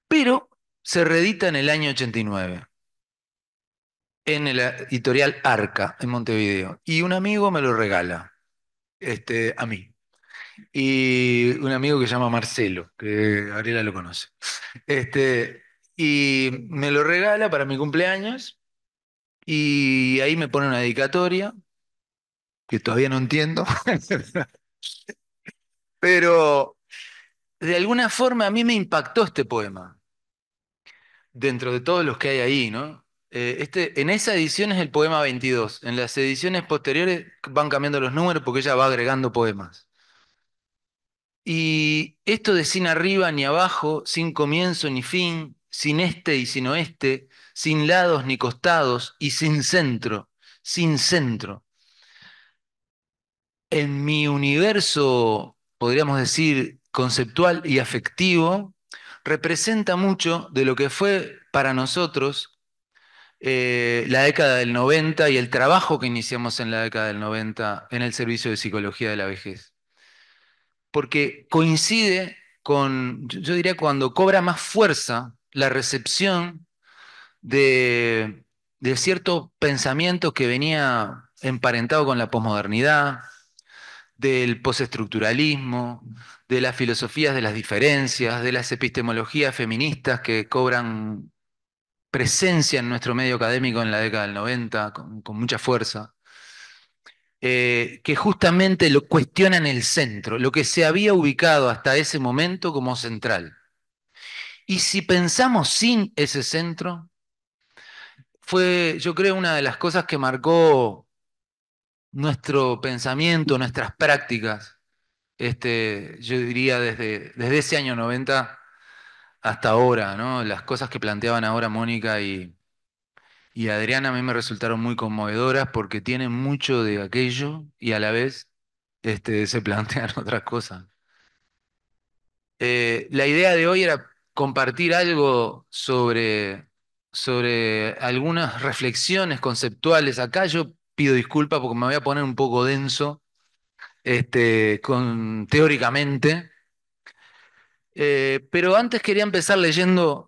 Pero se reedita en el año 89, en la editorial Arca, en Montevideo, y un amigo me lo regala este, a mí y un amigo que se llama Marcelo, que Gabriela lo conoce. Este, y me lo regala para mi cumpleaños y ahí me pone una dedicatoria que todavía no entiendo, pero de alguna forma a mí me impactó este poema, dentro de todos los que hay ahí, ¿no? Eh, este, en esa edición es el poema 22, en las ediciones posteriores van cambiando los números porque ella va agregando poemas. Y esto de sin arriba ni abajo, sin comienzo ni fin, sin este y sin oeste, sin lados ni costados y sin centro, sin centro. En mi universo, podríamos decir, conceptual y afectivo, representa mucho de lo que fue para nosotros eh, la década del 90 y el trabajo que iniciamos en la década del 90 en el servicio de psicología de la vejez porque coincide con, yo diría, cuando cobra más fuerza la recepción de, ciertos cierto pensamiento que venía emparentado con la posmodernidad, del postestructuralismo, de las filosofías de las diferencias, de las epistemologías feministas que cobran presencia en nuestro medio académico en la década del 90 con mucha fuerza. Eh, que justamente lo cuestionan el centro, lo que se había ubicado hasta ese momento como central. Y si pensamos sin ese centro, fue, yo creo, una de las cosas que marcó nuestro pensamiento, nuestras prácticas, este, yo diría desde, desde ese año 90 hasta ahora, ¿no? las cosas que planteaban ahora Mónica y, y Adriana a mí me resultaron muy conmovedoras porque tienen mucho de aquello y a la vez este, se plantean otras cosas. Eh, la idea de hoy era compartir algo sobre, sobre algunas reflexiones conceptuales. Acá yo pido disculpas porque me voy a poner un poco denso este, con, teóricamente. Eh, pero antes quería empezar leyendo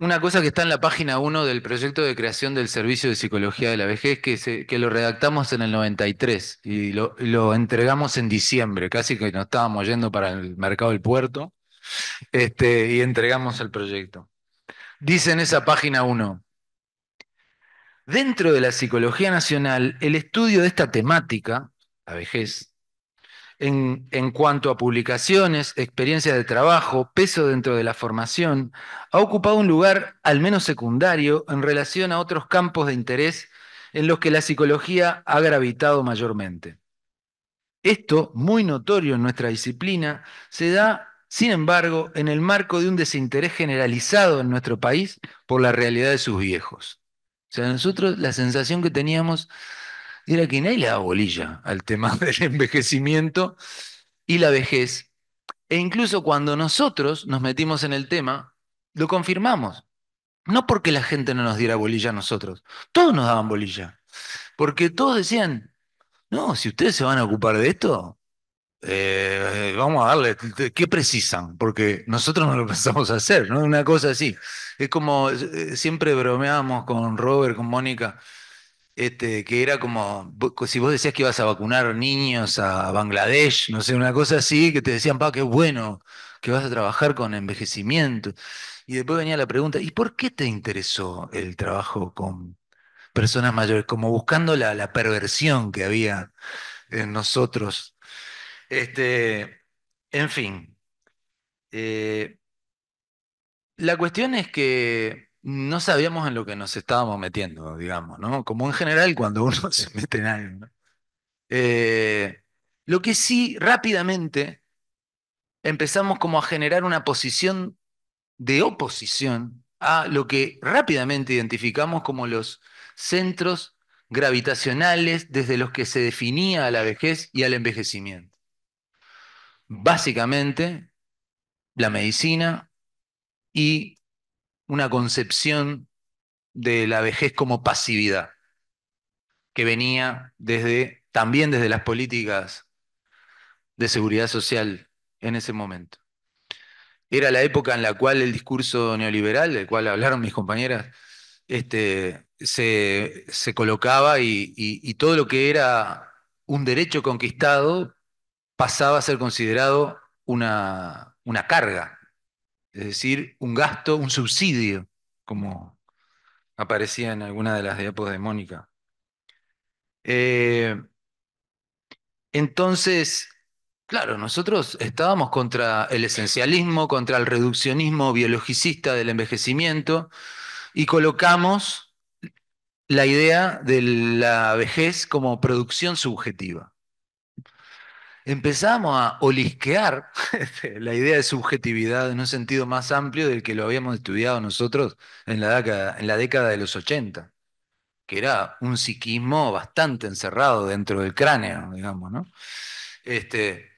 una cosa que está en la página 1 del proyecto de creación del Servicio de Psicología de la Vejez, que, que lo redactamos en el 93 y lo, entregamos en diciembre, casi que nos estábamos yendo para el mercado del puerto, este, y entregamos el proyecto. Dice en esa página 1, dentro de la psicología nacional, el estudio de esta temática, la vejez, en, cuanto a publicaciones, experiencia de trabajo, peso dentro de la formación, ha ocupado un lugar al menos secundario en relación a otros campos de interés en los que la psicología ha gravitado mayormente. Esto, muy notorio en nuestra disciplina, se da, sin embargo, en el marco de un desinterés generalizado en nuestro país por la realidad de sus viejos. O sea, nosotros la sensación que teníamos y era que nadie le daba bolilla al tema del envejecimiento y la vejez. E incluso cuando nosotros nos metimos en el tema, lo confirmamos. No porque la gente no nos diera bolilla a nosotros, todos nos daban bolilla. Porque todos decían, no, si ustedes se van a ocupar de esto, eh, vamos a darle, ¿qué precisan? Porque nosotros no lo pensamos hacer, ¿no? Una cosa así. Es como, eh, siempre bromeamos con Robert, con Mónica, este, que era como, si vos decías que ibas a vacunar niños a Bangladesh, no sé, una cosa así, que te decían, pa, qué bueno, que vas a trabajar con envejecimiento. Y después venía la pregunta, ¿y por qué te interesó el trabajo con personas mayores? Como buscando la, perversión que había en nosotros. Este, en fin. Eh, la cuestión es que no sabíamos en lo que nos estábamos metiendo, digamos, ¿no? Como en general cuando uno se mete en algo. Eh, lo que sí, rápidamente, empezamos como a generar una posición de oposición a lo que rápidamente identificamos como los centros gravitacionales desde los que se definía a la vejez y al envejecimiento. Básicamente, la medicina y una concepción de la vejez como pasividad, que venía desde, también desde las políticas de seguridad social en ese momento. Era la época en la cual el discurso neoliberal, del cual hablaron mis compañeras, este, se, colocaba y, todo lo que era un derecho conquistado pasaba a ser considerado una carga, es decir, un gasto, un subsidio, como aparecía en alguna de las diapos de Mónica. Eh, entonces, claro, nosotros estábamos contra el esencialismo, contra el reduccionismo biologicista del envejecimiento y colocamos la idea de la vejez como producción subjetiva empezamos a olisquear la idea de subjetividad en un sentido más amplio del que lo habíamos estudiado nosotros en la década, en la década de los 80, que era un psiquismo bastante encerrado dentro del cráneo, digamos, ¿no? Este,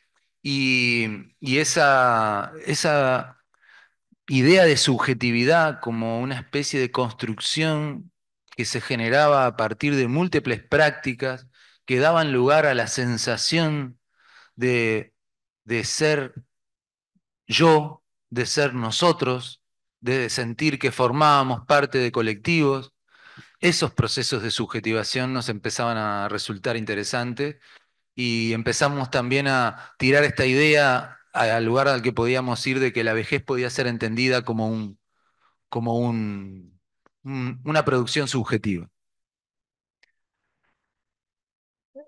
y, esa, esa idea de subjetividad como una especie de construcción que se generaba a partir de múltiples prácticas que daban lugar a la sensación de, ser yo, de ser nosotros, de sentir que formábamos parte de colectivos, esos procesos de subjetivación nos empezaban a resultar interesantes y empezamos también a tirar esta idea al lugar al que podíamos ir de que la vejez podía ser entendida como, un, como un, una producción subjetiva.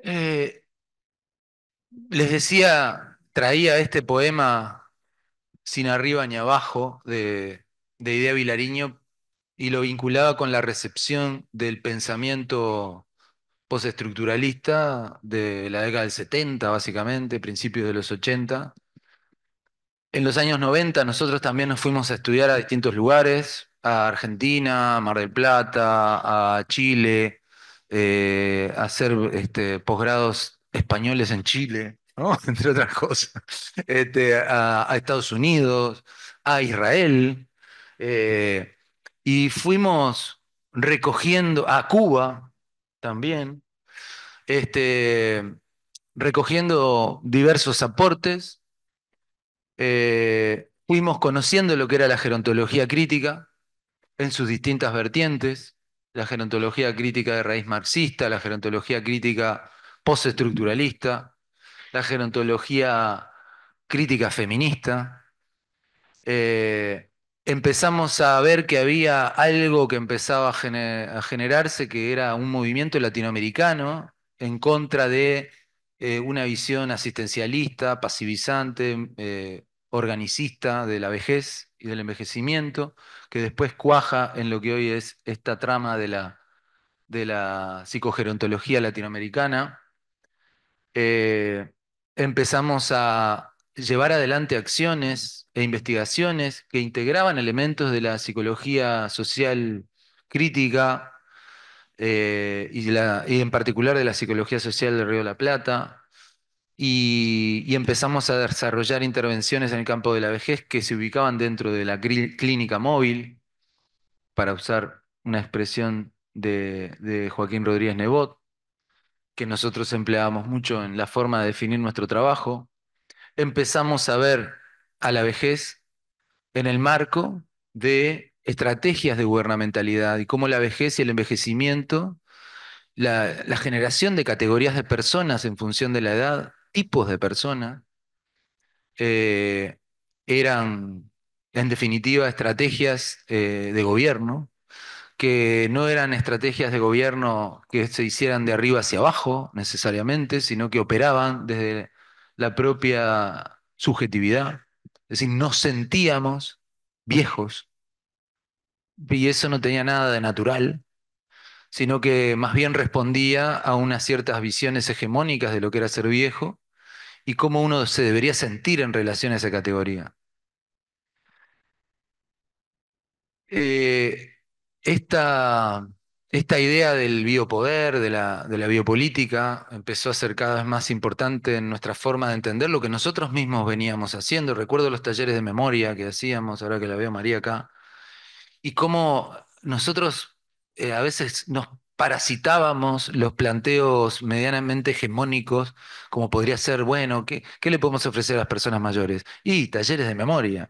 Eh, les decía, traía este poema sin arriba ni abajo de, Idea Vilariño y lo vinculaba con la recepción del pensamiento postestructuralista de la década del 70, básicamente, principios de los 80. En los años 90 nosotros también nos fuimos a estudiar a distintos lugares, a Argentina, a Mar del Plata, a Chile, eh, a hacer este, posgrados españoles en Chile, entre otras cosas, este, a, Estados Unidos, a Israel, eh, y fuimos recogiendo a Cuba también, este, recogiendo diversos aportes, eh, fuimos conociendo lo que era la gerontología crítica en sus distintas vertientes, la gerontología crítica de raíz marxista, la gerontología crítica postestructuralista, la gerontología crítica feminista. Eh, empezamos a ver que había algo que empezaba a, generarse, que era un movimiento latinoamericano en contra de eh, una visión asistencialista, pasivizante, eh, organicista de la vejez y del envejecimiento, que después cuaja en lo que hoy es esta trama de la, de la psicogerontología latinoamericana. Eh, empezamos a llevar adelante acciones e investigaciones que integraban elementos de la psicología social crítica eh, y, en particular de la psicología social del Río de la Plata. Y, empezamos a desarrollar intervenciones en el campo de la vejez que se ubicaban dentro de la clínica móvil, para usar una expresión de, de Joaquín Rodríguez Nebot que nosotros empleábamos mucho en la forma de definir nuestro trabajo, empezamos a ver a la vejez en el marco de estrategias de gubernamentalidad y cómo la vejez y el envejecimiento, la, generación de categorías de personas en función de la edad, tipos de personas, eh, eran en definitiva estrategias eh, de gobierno que no eran estrategias de gobierno que se hicieran de arriba hacia abajo necesariamente, sino que operaban desde la propia subjetividad. Es decir, nos sentíamos viejos y eso no tenía nada de natural, sino que más bien respondía a unas ciertas visiones hegemónicas de lo que era ser viejo y cómo uno se debería sentir en relación a esa categoría. Eh, esta, esta idea del biopoder, de la, de la, biopolítica, empezó a ser cada vez más importante en nuestra forma de entender lo que nosotros mismos veníamos haciendo. Recuerdo los talleres de memoria que hacíamos, ahora que la veo María acá, y cómo nosotros eh, a veces nos parasitábamos los planteos medianamente hegemónicos, como podría ser, bueno, ¿qué, le podemos ofrecer a las personas mayores? Y talleres de memoria.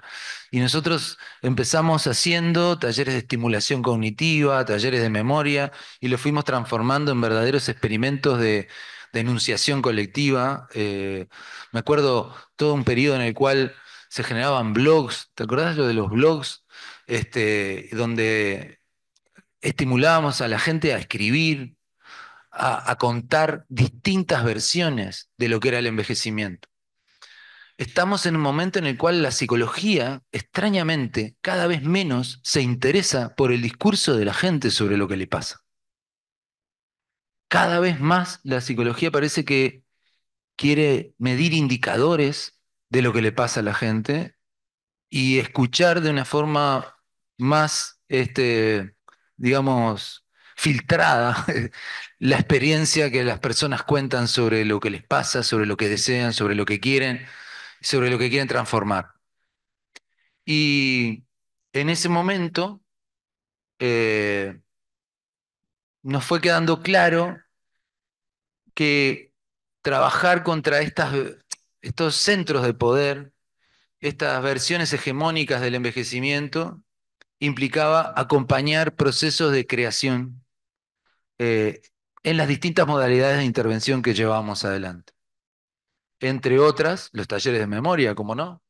Y nosotros empezamos haciendo talleres de estimulación cognitiva, talleres de memoria, y lo fuimos transformando en verdaderos experimentos de enunciación colectiva. Eh, me acuerdo todo un periodo en el cual se generaban blogs, ¿te acordás lo de los blogs? Este, donde estimulábamos a la gente a escribir, a, contar distintas versiones de lo que era el envejecimiento. Estamos en un momento en el cual la psicología, extrañamente, cada vez menos se interesa por el discurso de la gente sobre lo que le pasa. Cada vez más la psicología parece que quiere medir indicadores de lo que le pasa a la gente y escuchar de una forma más este, digamos, filtrada la experiencia que las personas cuentan sobre lo que les pasa, sobre lo que desean, sobre lo que quieren, sobre lo que quieren transformar. Y en ese momento eh, nos fue quedando claro que trabajar contra estas, estos centros de poder, estas versiones hegemónicas del envejecimiento, implicaba acompañar procesos de creación eh, en las distintas modalidades de intervención que llevamos adelante. Entre otras, los talleres de memoria, como no,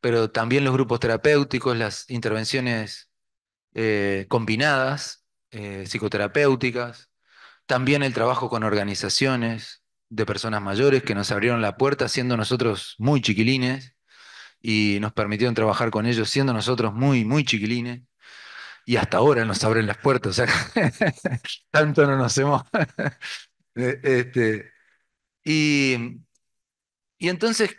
pero también los grupos terapéuticos, las intervenciones eh, combinadas, eh, psicoterapéuticas, también el trabajo con organizaciones de personas mayores que nos abrieron la puerta siendo nosotros muy chiquilines, y nos permitieron trabajar con ellos, siendo nosotros muy, muy chiquilines. Y hasta ahora nos abren las puertas, o sea, tanto no nos hemos... Eh, este, y, y entonces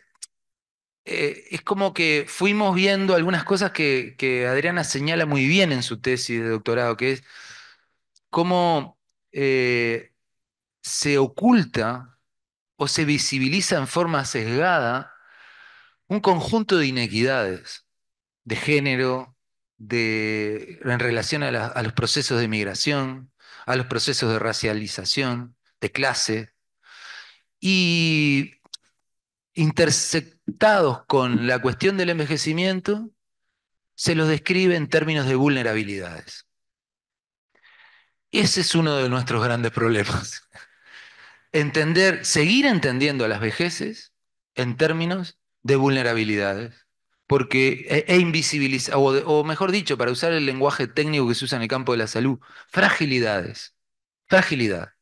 eh, es como que fuimos viendo algunas cosas que, Adriana señala muy bien en su tesis de doctorado, que es cómo eh, se oculta o se visibiliza en forma sesgada un conjunto de inequidades de género, de, en relación a, los procesos de migración, a los procesos de racialización, de clase, y intersectados con la cuestión del envejecimiento, se los describe en términos de vulnerabilidades. Ese es uno de nuestros grandes problemas. Entender, seguir entendiendo a las vejeces en términos de vulnerabilidades, porque e, e invisibilizar, o, o, mejor dicho, para usar el lenguaje técnico que se usa en el campo de la salud, fragilidades, fragilidad.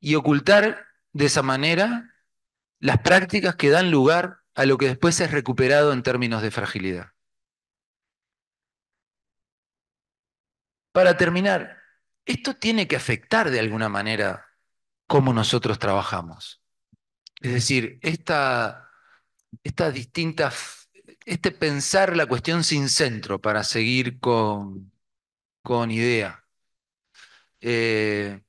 Y ocultar de esa manera las prácticas que dan lugar a lo que después es recuperado en términos de fragilidad. Para terminar, esto tiene que afectar de alguna manera cómo nosotros trabajamos. Es decir, esta estas distintas, este pensar la cuestión sin centro para seguir con, con idea. Eh,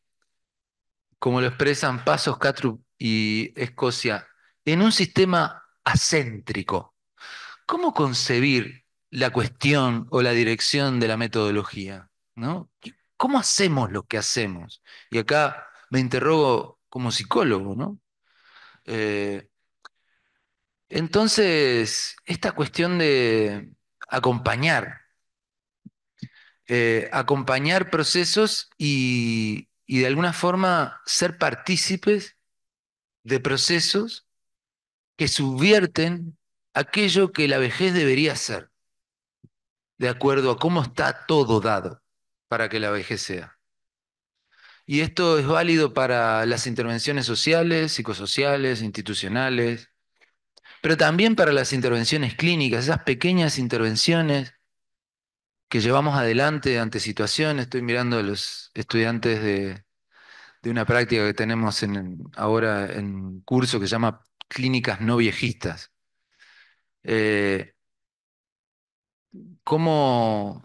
como lo expresan Pasos, Catrup y Escocia, en un sistema acéntrico. ¿Cómo concebir la cuestión o la dirección de la metodología? ¿no? ¿Cómo hacemos lo que hacemos? Y acá me interrogo como psicólogo, ¿no? Eh, entonces, esta cuestión de acompañar, eh, acompañar procesos y, y de alguna forma ser partícipes de procesos que subvierten aquello que la vejez debería ser, de acuerdo a cómo está todo dado para que la vejez sea. Y esto es válido para las intervenciones sociales, psicosociales, institucionales, pero también para las intervenciones clínicas, esas pequeñas intervenciones que llevamos adelante ante situaciones. Estoy mirando a los estudiantes de, una práctica que tenemos en, ahora en curso que se llama clínicas no viejistas. Eh, ¿Cómo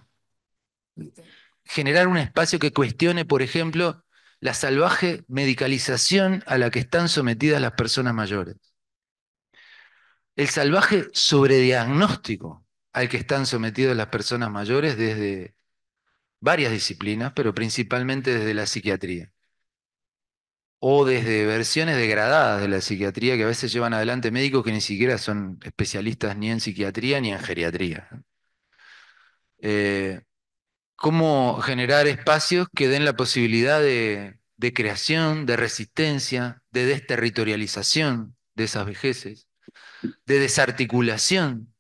generar un espacio que cuestione, por ejemplo, la salvaje medicalización a la que están sometidas las personas mayores? el salvaje sobrediagnóstico al que están sometidos las personas mayores desde varias disciplinas, pero principalmente desde la psiquiatría o desde versiones degradadas de la psiquiatría que a veces llevan adelante médicos que ni siquiera son especialistas ni en psiquiatría ni en geriatría. Eh, ¿Cómo generar espacios que den la posibilidad de, de creación, de resistencia, de desterritorialización de esas vejeces? de desarticulación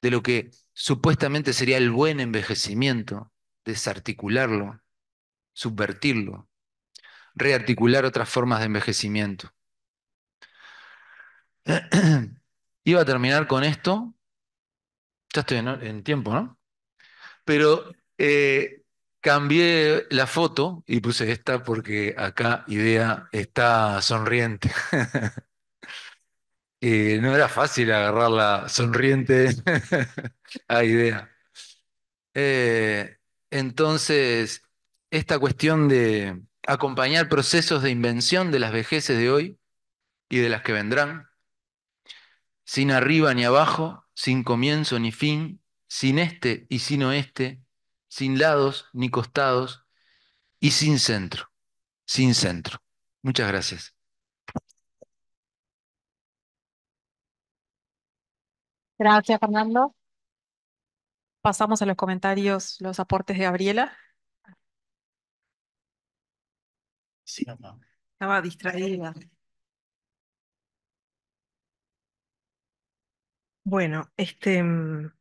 de lo que supuestamente sería el buen envejecimiento, desarticularlo, subvertirlo, rearticular otras formas de envejecimiento. Iba a terminar con esto, ya estoy en, tiempo, ¿no? Pero eh, cambié la foto y puse esta porque acá Idea está sonriente. Eh, no era fácil agarrar la sonriente a idea. Eh, entonces, esta cuestión de acompañar procesos de invención de las vejeces de hoy y de las que vendrán, sin arriba ni abajo, sin comienzo ni fin, sin este y sin oeste, sin lados ni costados y sin centro, sin centro. Muchas gracias. Gracias, Fernando. Pasamos a los comentarios, los aportes de Gabriela. Sí, mamá. Estaba distraída. Bueno, este, mm,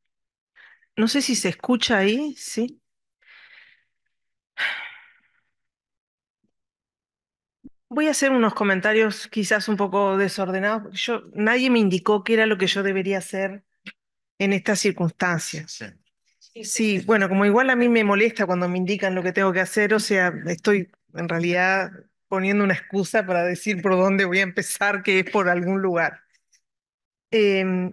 no sé si se escucha ahí, ¿sí? Voy a hacer unos comentarios quizás un poco desordenados. Yo, nadie me indicó qué era lo que yo debería hacer en estas circunstancias. Sí, bueno, como igual a mí me molesta cuando me indican lo que tengo que hacer, o sea, estoy en realidad poniendo una excusa para decir por dónde voy a empezar, que es por algún lugar. Em,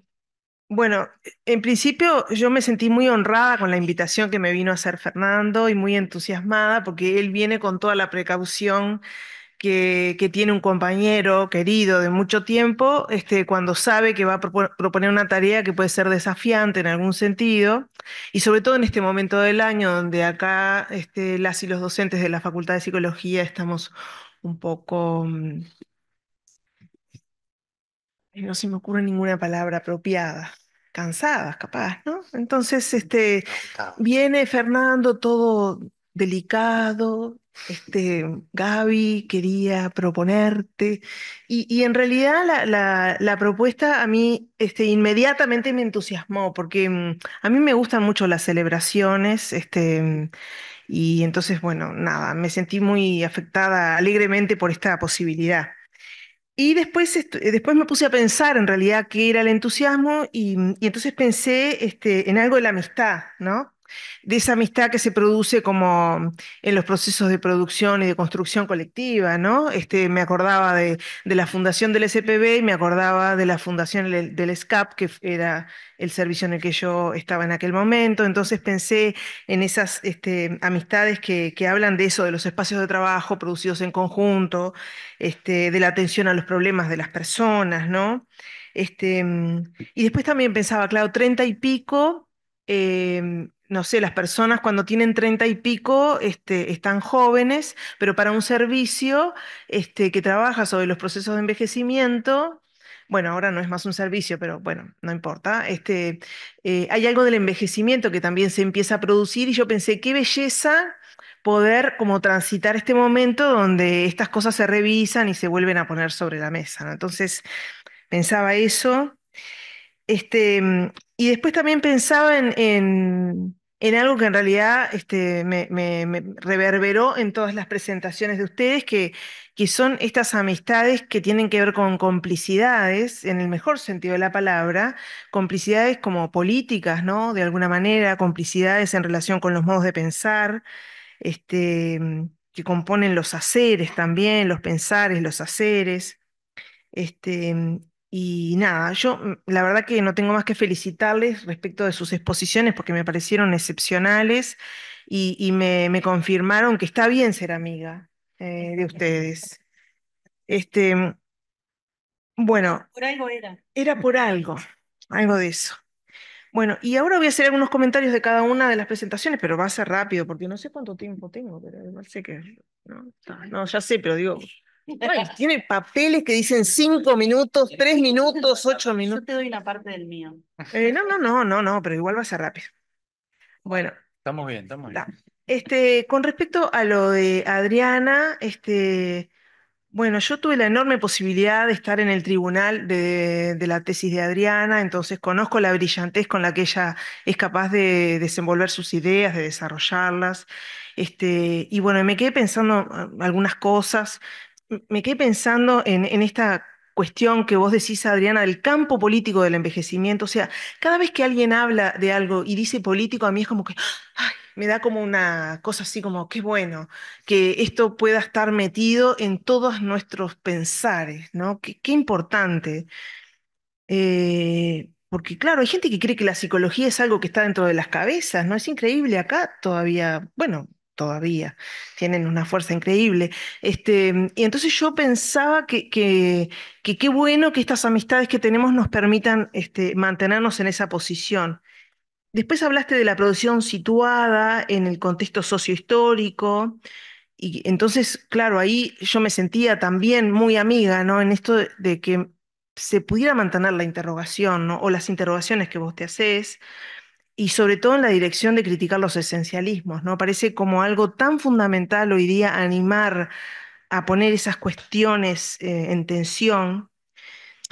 bueno, en principio yo me sentí muy honrada con la invitación que me vino a hacer Fernando y muy entusiasmada porque él viene con toda la precaución que, tiene un compañero querido de mucho tiempo, este, cuando sabe que va a proponer una tarea que puede ser desafiante en algún sentido, y sobre todo en este momento del año donde acá este, las y los docentes de la Facultad de Psicología estamos un poco... Mm, no se me ocurre ninguna palabra apropiada cansadas, capaz, ¿no? Entonces, este, viene Fernando todo delicado, este, Gaby, quería proponerte. Y, en realidad la, propuesta a mí este, inmediatamente me entusiasmó, porque mm, a mí me gustan mucho las celebraciones, este, mm, y entonces, bueno, nada, me sentí muy afectada alegremente por esta posibilidad. Y después, eh, después me puse a pensar en realidad qué era el entusiasmo y, mm, y entonces pensé este, en algo de la amistad, ¿no? de esa amistad que se produce como en los procesos de producción y de construcción colectiva, ¿no? Este, me acordaba de, la fundación del SPB y me acordaba de la fundación del, SCAP, que era el servicio en el que yo estaba en aquel momento. Entonces pensé en esas este, amistades que, hablan de eso, de los espacios de trabajo producidos en conjunto, este, de la atención a los problemas de las personas, ¿no? Este, y después también pensaba, claro, treinta y pico em, no sé, las personas cuando tienen treinta y pico este, están jóvenes, pero para un servicio este, que trabaja sobre los procesos de envejecimiento, bueno, ahora no es más un servicio, pero bueno, no importa. Este, eh, hay algo del envejecimiento que también se empieza a producir y yo pensé, qué belleza poder como transitar este momento donde estas cosas se revisan y se vuelven a poner sobre la mesa. Entonces, pensaba eso. Este, mm, y después también pensaba en, algo que en realidad este, me, reverberó en todas las presentaciones de ustedes, que, que son estas amistades que tienen que ver con complicidades, en el mejor sentido de la palabra, complicidades como políticas, ¿no? De alguna manera, complicidades en relación con los modos de pensar, este, que componen los haceres también, los pensares, los haceres. Este, y nada, yo mm, la verdad que no tengo más que felicitarles respecto de sus exposiciones porque me parecieron excepcionales y, me, confirmaron que está bien ser amiga eh, de ustedes. Este, mm, bueno. Por algo era. Era por algo, algo de eso. Bueno, y ahora voy a hacer algunos comentarios de cada una de las presentaciones, pero va a ser rápido porque no sé cuánto tiempo tengo, pero sé que. no ya sé, pero digo, tiene papeles que dicen cinco minutos, tres minutos, ocho minutos. Yo te doy una parte del mío. Eh, no, no, no, no, no, pero igual va a ser rápido. Bueno. Estamos bien, estamos bien. Este, con respecto a lo de Adriana, este, bueno, yo tuve la enorme posibilidad de estar en el tribunal de, la tesis de Adriana, entonces conozco la brillantez con la que ella es capaz de desenvolver sus ideas, de desarrollarlas. Este, y bueno, me quedé pensando ah, algunas cosas, me quedé pensando en, esta cuestión que vos decís, Adriana, del campo político del envejecimiento. O sea, cada vez que alguien habla de algo y dice político, a mí es como que me da como una cosa así como, qué bueno, que esto pueda estar metido en todos nuestros pensares, ¿no? Qué, importante. Eh, porque claro, hay gente que cree que la psicología es algo que está dentro de las cabezas, ¿no? Es increíble acá todavía, bueno, todavía, tienen una fuerza increíble. Este, mm, y entonces yo pensaba que, que, qué bueno que estas amistades que tenemos nos permitan este, mantenernos en esa posición. Después hablaste de la producción situada en el contexto sociohistórico. Y entonces, claro, ahí yo me sentía también muy amiga, ¿no? En esto de, que se pudiera mantener la interrogación, ¿no? O las interrogaciones que vos te haces y sobre todo en la dirección de criticar los esencialismos, ¿no? Parece como algo tan fundamental hoy día animar a poner esas cuestiones eh, en tensión.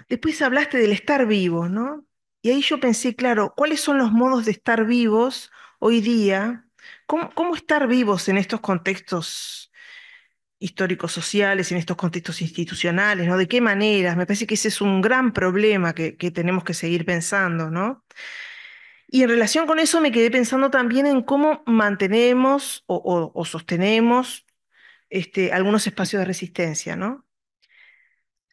Después hablaste del estar vivo, ¿no? Y ahí yo pensé, claro, ¿cuáles son los modos de estar vivos hoy día? ¿Cómo, cómo estar vivos en estos contextos históricos sociales, en estos contextos institucionales, ¿no? ¿De qué maneras? Me parece que ese es un gran problema que, que tenemos que seguir pensando, ¿no? Y en relación con eso me quedé pensando también en cómo mantenemos o, sostenemos este, algunos espacios de resistencia, ¿no?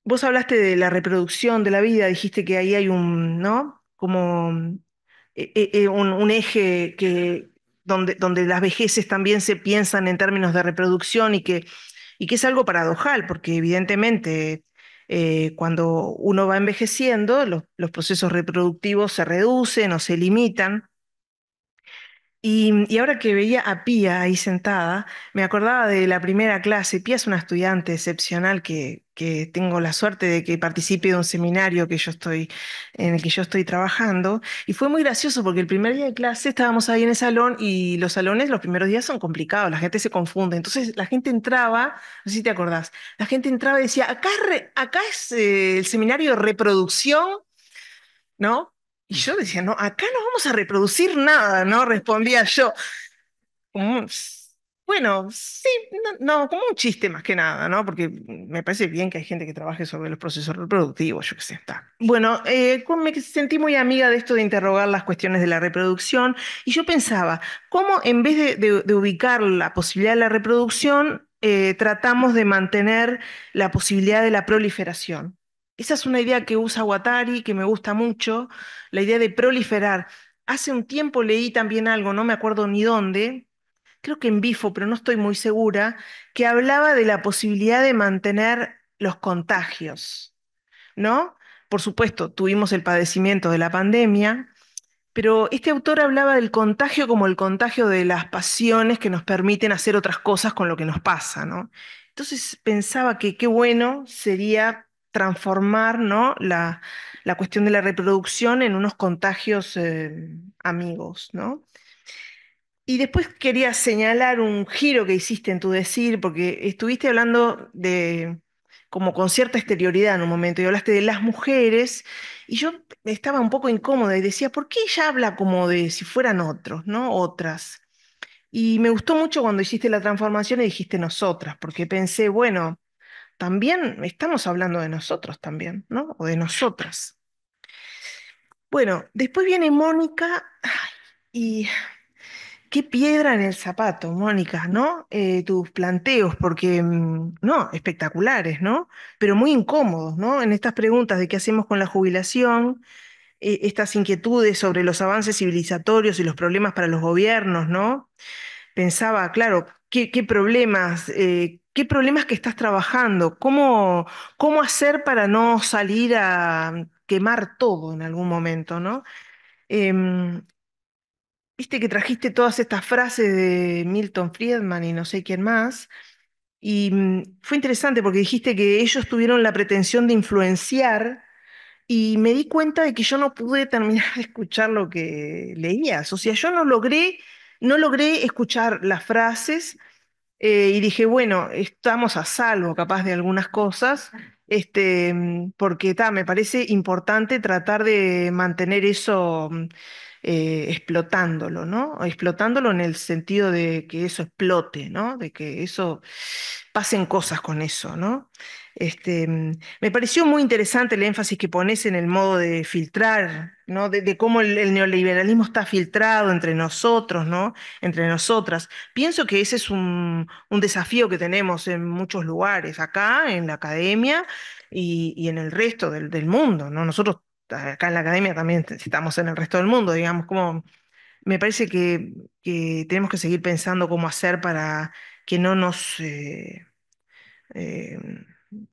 Vos hablaste de la reproducción de la vida, dijiste que ahí hay un, ¿no? Como eh, eh, eh, un, eje que, donde, donde las vejeces también se piensan en términos de reproducción y que, y que es algo paradojal, porque evidentemente eh, cuando uno va envejeciendo, los procesos reproductivos se reducen o se limitan y, ahora que veía a Pía ahí sentada, me acordaba de la primera clase. Pía es una estudiante excepcional que, tengo la suerte de que participe de un seminario que yo estoy, en el que yo estoy trabajando. Y fue muy gracioso porque el primer día de clase estábamos ahí en el salón y los salones los primeros días son complicados, la gente se confunde. Entonces la gente entraba, no sé si te acordás, la gente entraba y decía, acá, es eh, el seminario de reproducción, ¿no? Y yo decía, no, acá no vamos a reproducir nada, ¿no? Respondía yo. bueno, sí, no, como un chiste más que nada, ¿no? Porque me parece bien que hay gente que trabaje sobre los procesos reproductivos, yo qué sé, está. Bueno, eh, me sentí muy amiga de esto de interrogar las cuestiones de la reproducción y yo pensaba, ¿cómo en vez de, ubicar la posibilidad de la reproducción, eh, tratamos de mantener la posibilidad de la proliferación? Esa es una idea que usa Watari, que me gusta mucho, la idea de proliferar. Hace un tiempo leí también algo, no me acuerdo ni dónde, creo que en Bifo, pero no estoy muy segura, que hablaba de la posibilidad de mantener los contagios, ¿no? Por supuesto, tuvimos el padecimiento de la pandemia, pero este autor hablaba del contagio como el contagio de las pasiones que nos permiten hacer otras cosas con lo que nos pasa, ¿no? Entonces pensaba que qué bueno sería transformar ¿no? la, cuestión de la reproducción en unos contagios eh, amigos. ¿no? Y después quería señalar un giro que hiciste en tu decir, porque estuviste hablando de como con cierta exterioridad en un momento, y hablaste de las mujeres, y yo estaba un poco incómoda y decía, ¿por qué ella habla como de si fueran otros, ¿no? Otras. Y me gustó mucho cuando hiciste la transformación y dijiste nosotras, porque pensé, bueno, también estamos hablando de nosotros también, ¿no? O de nosotras. Bueno, después viene Mónica y qué piedra en el zapato, Mónica, ¿no? Eh, tus planteos, porque, mm, no, espectaculares, ¿no? Pero muy incómodos, ¿no? En estas preguntas de qué hacemos con la jubilación, eh, estas inquietudes sobre los avances civilizatorios y los problemas para los gobiernos, ¿no? Pensaba, claro, qué, problemas, eh, qué problemas que estás trabajando, cómo, cómo hacer para no salir a quemar todo en algún momento, ¿no? Em, viste que trajiste todas estas frases de Milton Friedman y no sé quién más. Y mm, fue interesante porque dijiste que ellos tuvieron la pretensión de influenciar y me di cuenta de que yo no pude terminar de escuchar lo que leías. O sea, yo no logré, no logré escuchar las frases, eh, y dije, bueno, estamos a salvo capaz de algunas cosas, este, mm, porque ta, me parece importante tratar de mantener eso mm, eh, explotándolo, ¿no? Explotándolo en el sentido de que eso explote, ¿no? De que eso pasen cosas con eso, ¿no? Este, mm, me pareció muy interesante el énfasis que pones en el modo de filtrar, ¿no? De, cómo el, neoliberalismo está filtrado entre nosotros, ¿no? Entre nosotras. Pienso que ese es un, desafío que tenemos en muchos lugares, acá, en la academia y, en el resto del, del mundo, ¿no? Nosotros acá en la academia también estamos en el resto del mundo, digamos, como me parece que, tenemos que seguir pensando cómo hacer para que no nos, eh, eh,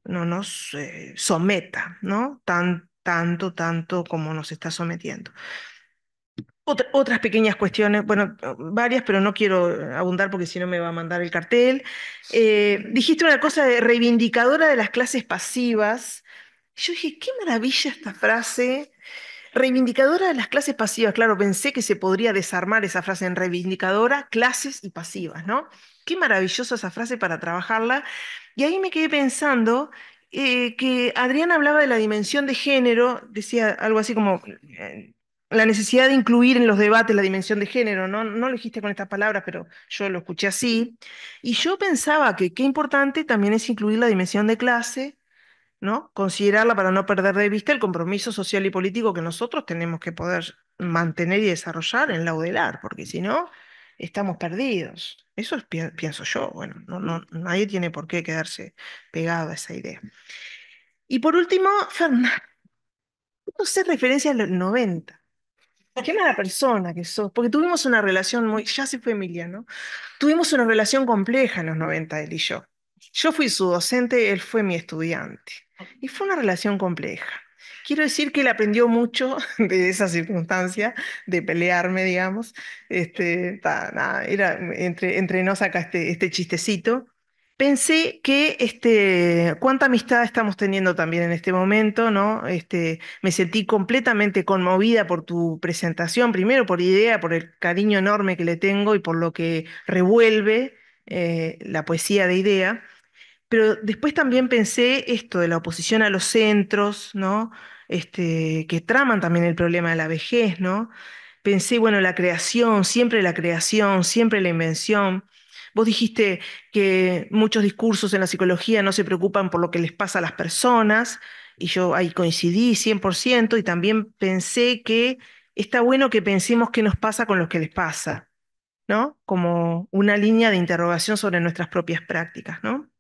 no nos eh, someta, ¿no? Tan, tanto, tanto como nos está sometiendo. otras pequeñas cuestiones, bueno, varias, pero no quiero abundar porque si no me va a mandar el cartel. dijiste una cosa de reivindicadora de las clases pasivas yo dije, qué maravilla esta frase, reivindicadora de las clases pasivas. Claro, pensé que se podría desarmar esa frase en reivindicadora, clases y pasivas, ¿no? Qué maravillosa esa frase para trabajarla. Y ahí me quedé pensando eh, que Adrián hablaba de la dimensión de género, decía algo así como eh, la necesidad de incluir en los debates la dimensión de género, ¿no? No lo dijiste con estas palabras, pero yo lo escuché así. Y yo pensaba que qué importante también es incluir la dimensión de clase, Considerarla para no perder de vista el compromiso social y político que nosotros tenemos que poder mantener y desarrollar en la UDELAR, porque si no, estamos perdidos. Eso pienso yo. Bueno, mm. nadie tiene por qué quedarse pegado a esa idea. Y por último, Fernando, no sé referencia a los 90. Qué la persona que sos, porque tuvimos una relación muy, ya se fue Emilia, ¿no? Tuvimos una relación compleja en los 90, él y yo. Yo fui su docente, él fue mi estudiante. Y fue una relación compleja. Quiero decir que él aprendió mucho de esa circunstancia, de pelearme, digamos. Este, era, entre, entre nos acá este, este chistecito. Pensé que este, cuánta amistad estamos teniendo también en este momento, ¿no? Este, me sentí completamente conmovida por tu presentación, primero por idea, por el cariño enorme que le tengo y por lo que revuelve eh, la poesía de idea. Pero después también pensé esto de la oposición a los centros, ¿no? Este, que traman también el problema de la vejez, ¿no? Pensé, bueno, la creación, siempre la creación, siempre la invención. Vos dijiste que muchos discursos en la psicología no se preocupan por lo que les pasa a las personas, y yo ahí coincidí 100%, y también pensé que está bueno que pensemos qué nos pasa con lo que les pasa, ¿no? Como una línea de interrogación sobre nuestras propias prácticas, ¿no?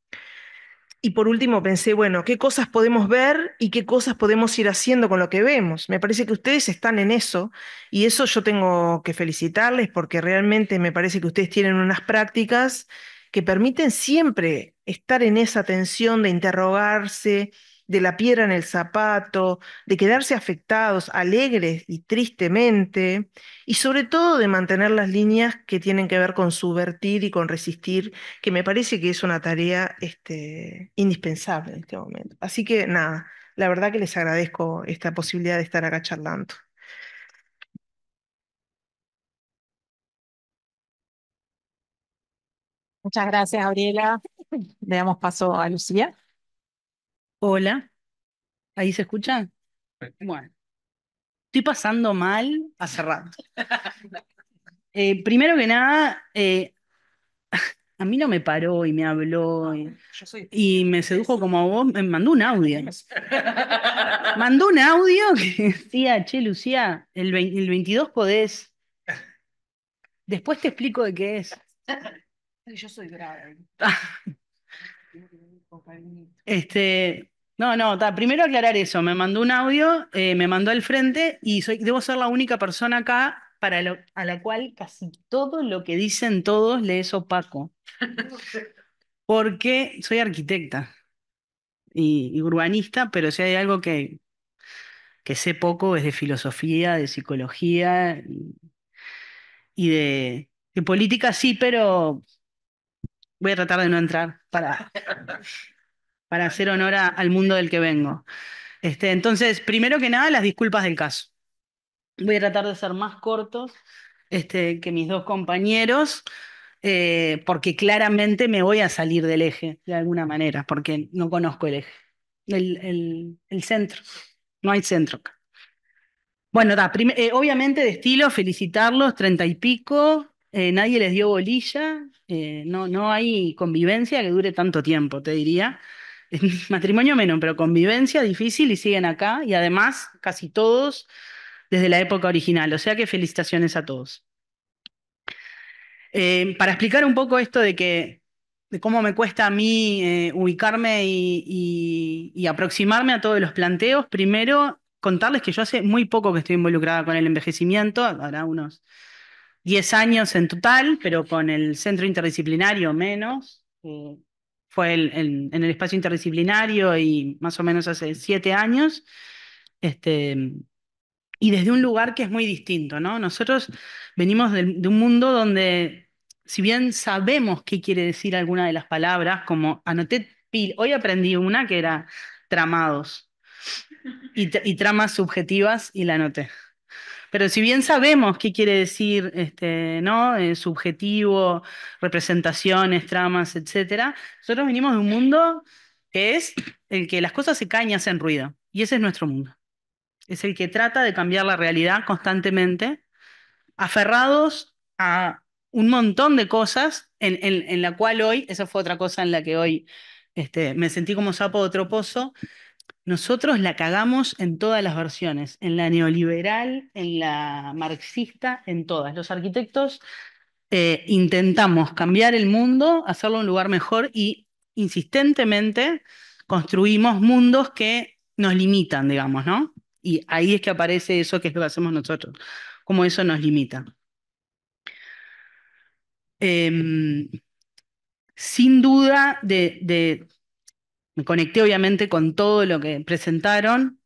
Y por último pensé, bueno, ¿qué cosas podemos ver y qué cosas podemos ir haciendo con lo que vemos? Me parece que ustedes están en eso y eso yo tengo que felicitarles porque realmente me parece que ustedes tienen unas prácticas que permiten siempre estar en esa tensión de interrogarse, de la piedra en el zapato, de quedarse afectados, alegres y tristemente, y sobre todo de mantener las líneas que tienen que ver con subvertir y con resistir, que me parece que es una tarea este, indispensable en este momento. Así que nada, la verdad que les agradezco esta posibilidad de estar acá charlando. Muchas gracias, Gabriela. Le damos paso a Lucía. Hola, ¿ahí se escucha? Bueno, estoy pasando mal hace rato. Eh, primero que nada, eh, a mí no me paró y me habló y, me sedujo como a vos, me mandó un audio. Mandó un audio que decía, che, Lucía, el, el 22 podés. Después te explico de qué es. Yo soy grave. Este, no, no, primero aclarar eso. Me mandó un audio, eh, me mandó al frente y soy, debo ser la única persona acá para a la cual casi todo lo que dicen todos le es opaco. Porque soy arquitecta y, urbanista, pero si hay algo que, que sé poco es de filosofía, de psicología y, de política, sí, pero Voy a tratar de no entrar para, para hacer honor al mundo del que vengo. Este, entonces, primero que nada, las disculpas del caso. Voy a tratar de ser más cortos este, que mis dos compañeros, eh, porque claramente me voy a salir del eje de alguna manera, porque no conozco el eje, el, el, centro. No hay centro Bueno, eh, obviamente de estilo, felicitarlos, treinta y pico, eh, nadie les dio bolilla, eh, no, no hay convivencia que dure tanto tiempo, te diría. Matrimonio menos, pero convivencia difícil y siguen acá y además casi todos desde la época original. O sea que felicitaciones a todos. Eh, para explicar un poco esto de que de cómo me cuesta a mí ubicarme y, aproximarme a todos los planteos, primero contarles que yo hace muy poco que estoy involucrada con el envejecimiento, ahora unos 10 años en total, pero con el centro interdisciplinario menos. fue en el espacio interdisciplinario y más o menos hace 7 años. Este, y desde un lugar que es muy distinto, ¿no? Nosotros venimos de, un mundo donde, si bien sabemos qué quiere decir alguna de las palabras, como anoté pil, hoy aprendí una que era tramados y, y tramas subjetivas y la anoté. Pero si bien sabemos qué quiere decir, este, ¿no? Eh, subjetivo, representaciones, tramas, etcétera, nosotros venimos de un mundo que es el que las cosas se caen y hacen ruido. Y ese es nuestro mundo. Es el que trata de cambiar la realidad constantemente, aferrados a un montón de cosas en, la cual hoy, esa fue otra cosa en la que hoy este, me sentí como sapo de otro pozo, nosotros la cagamos en todas las versiones, en la neoliberal, en la marxista, en todas. Los arquitectos eh, intentamos cambiar el mundo, hacerlo un lugar mejor y insistentemente construimos mundos que nos limitan, digamos, ¿no? Y ahí es que aparece eso que es lo que hacemos nosotros, como eso nos limita. Em, sin duda de me conecté obviamente con todo lo que presentaron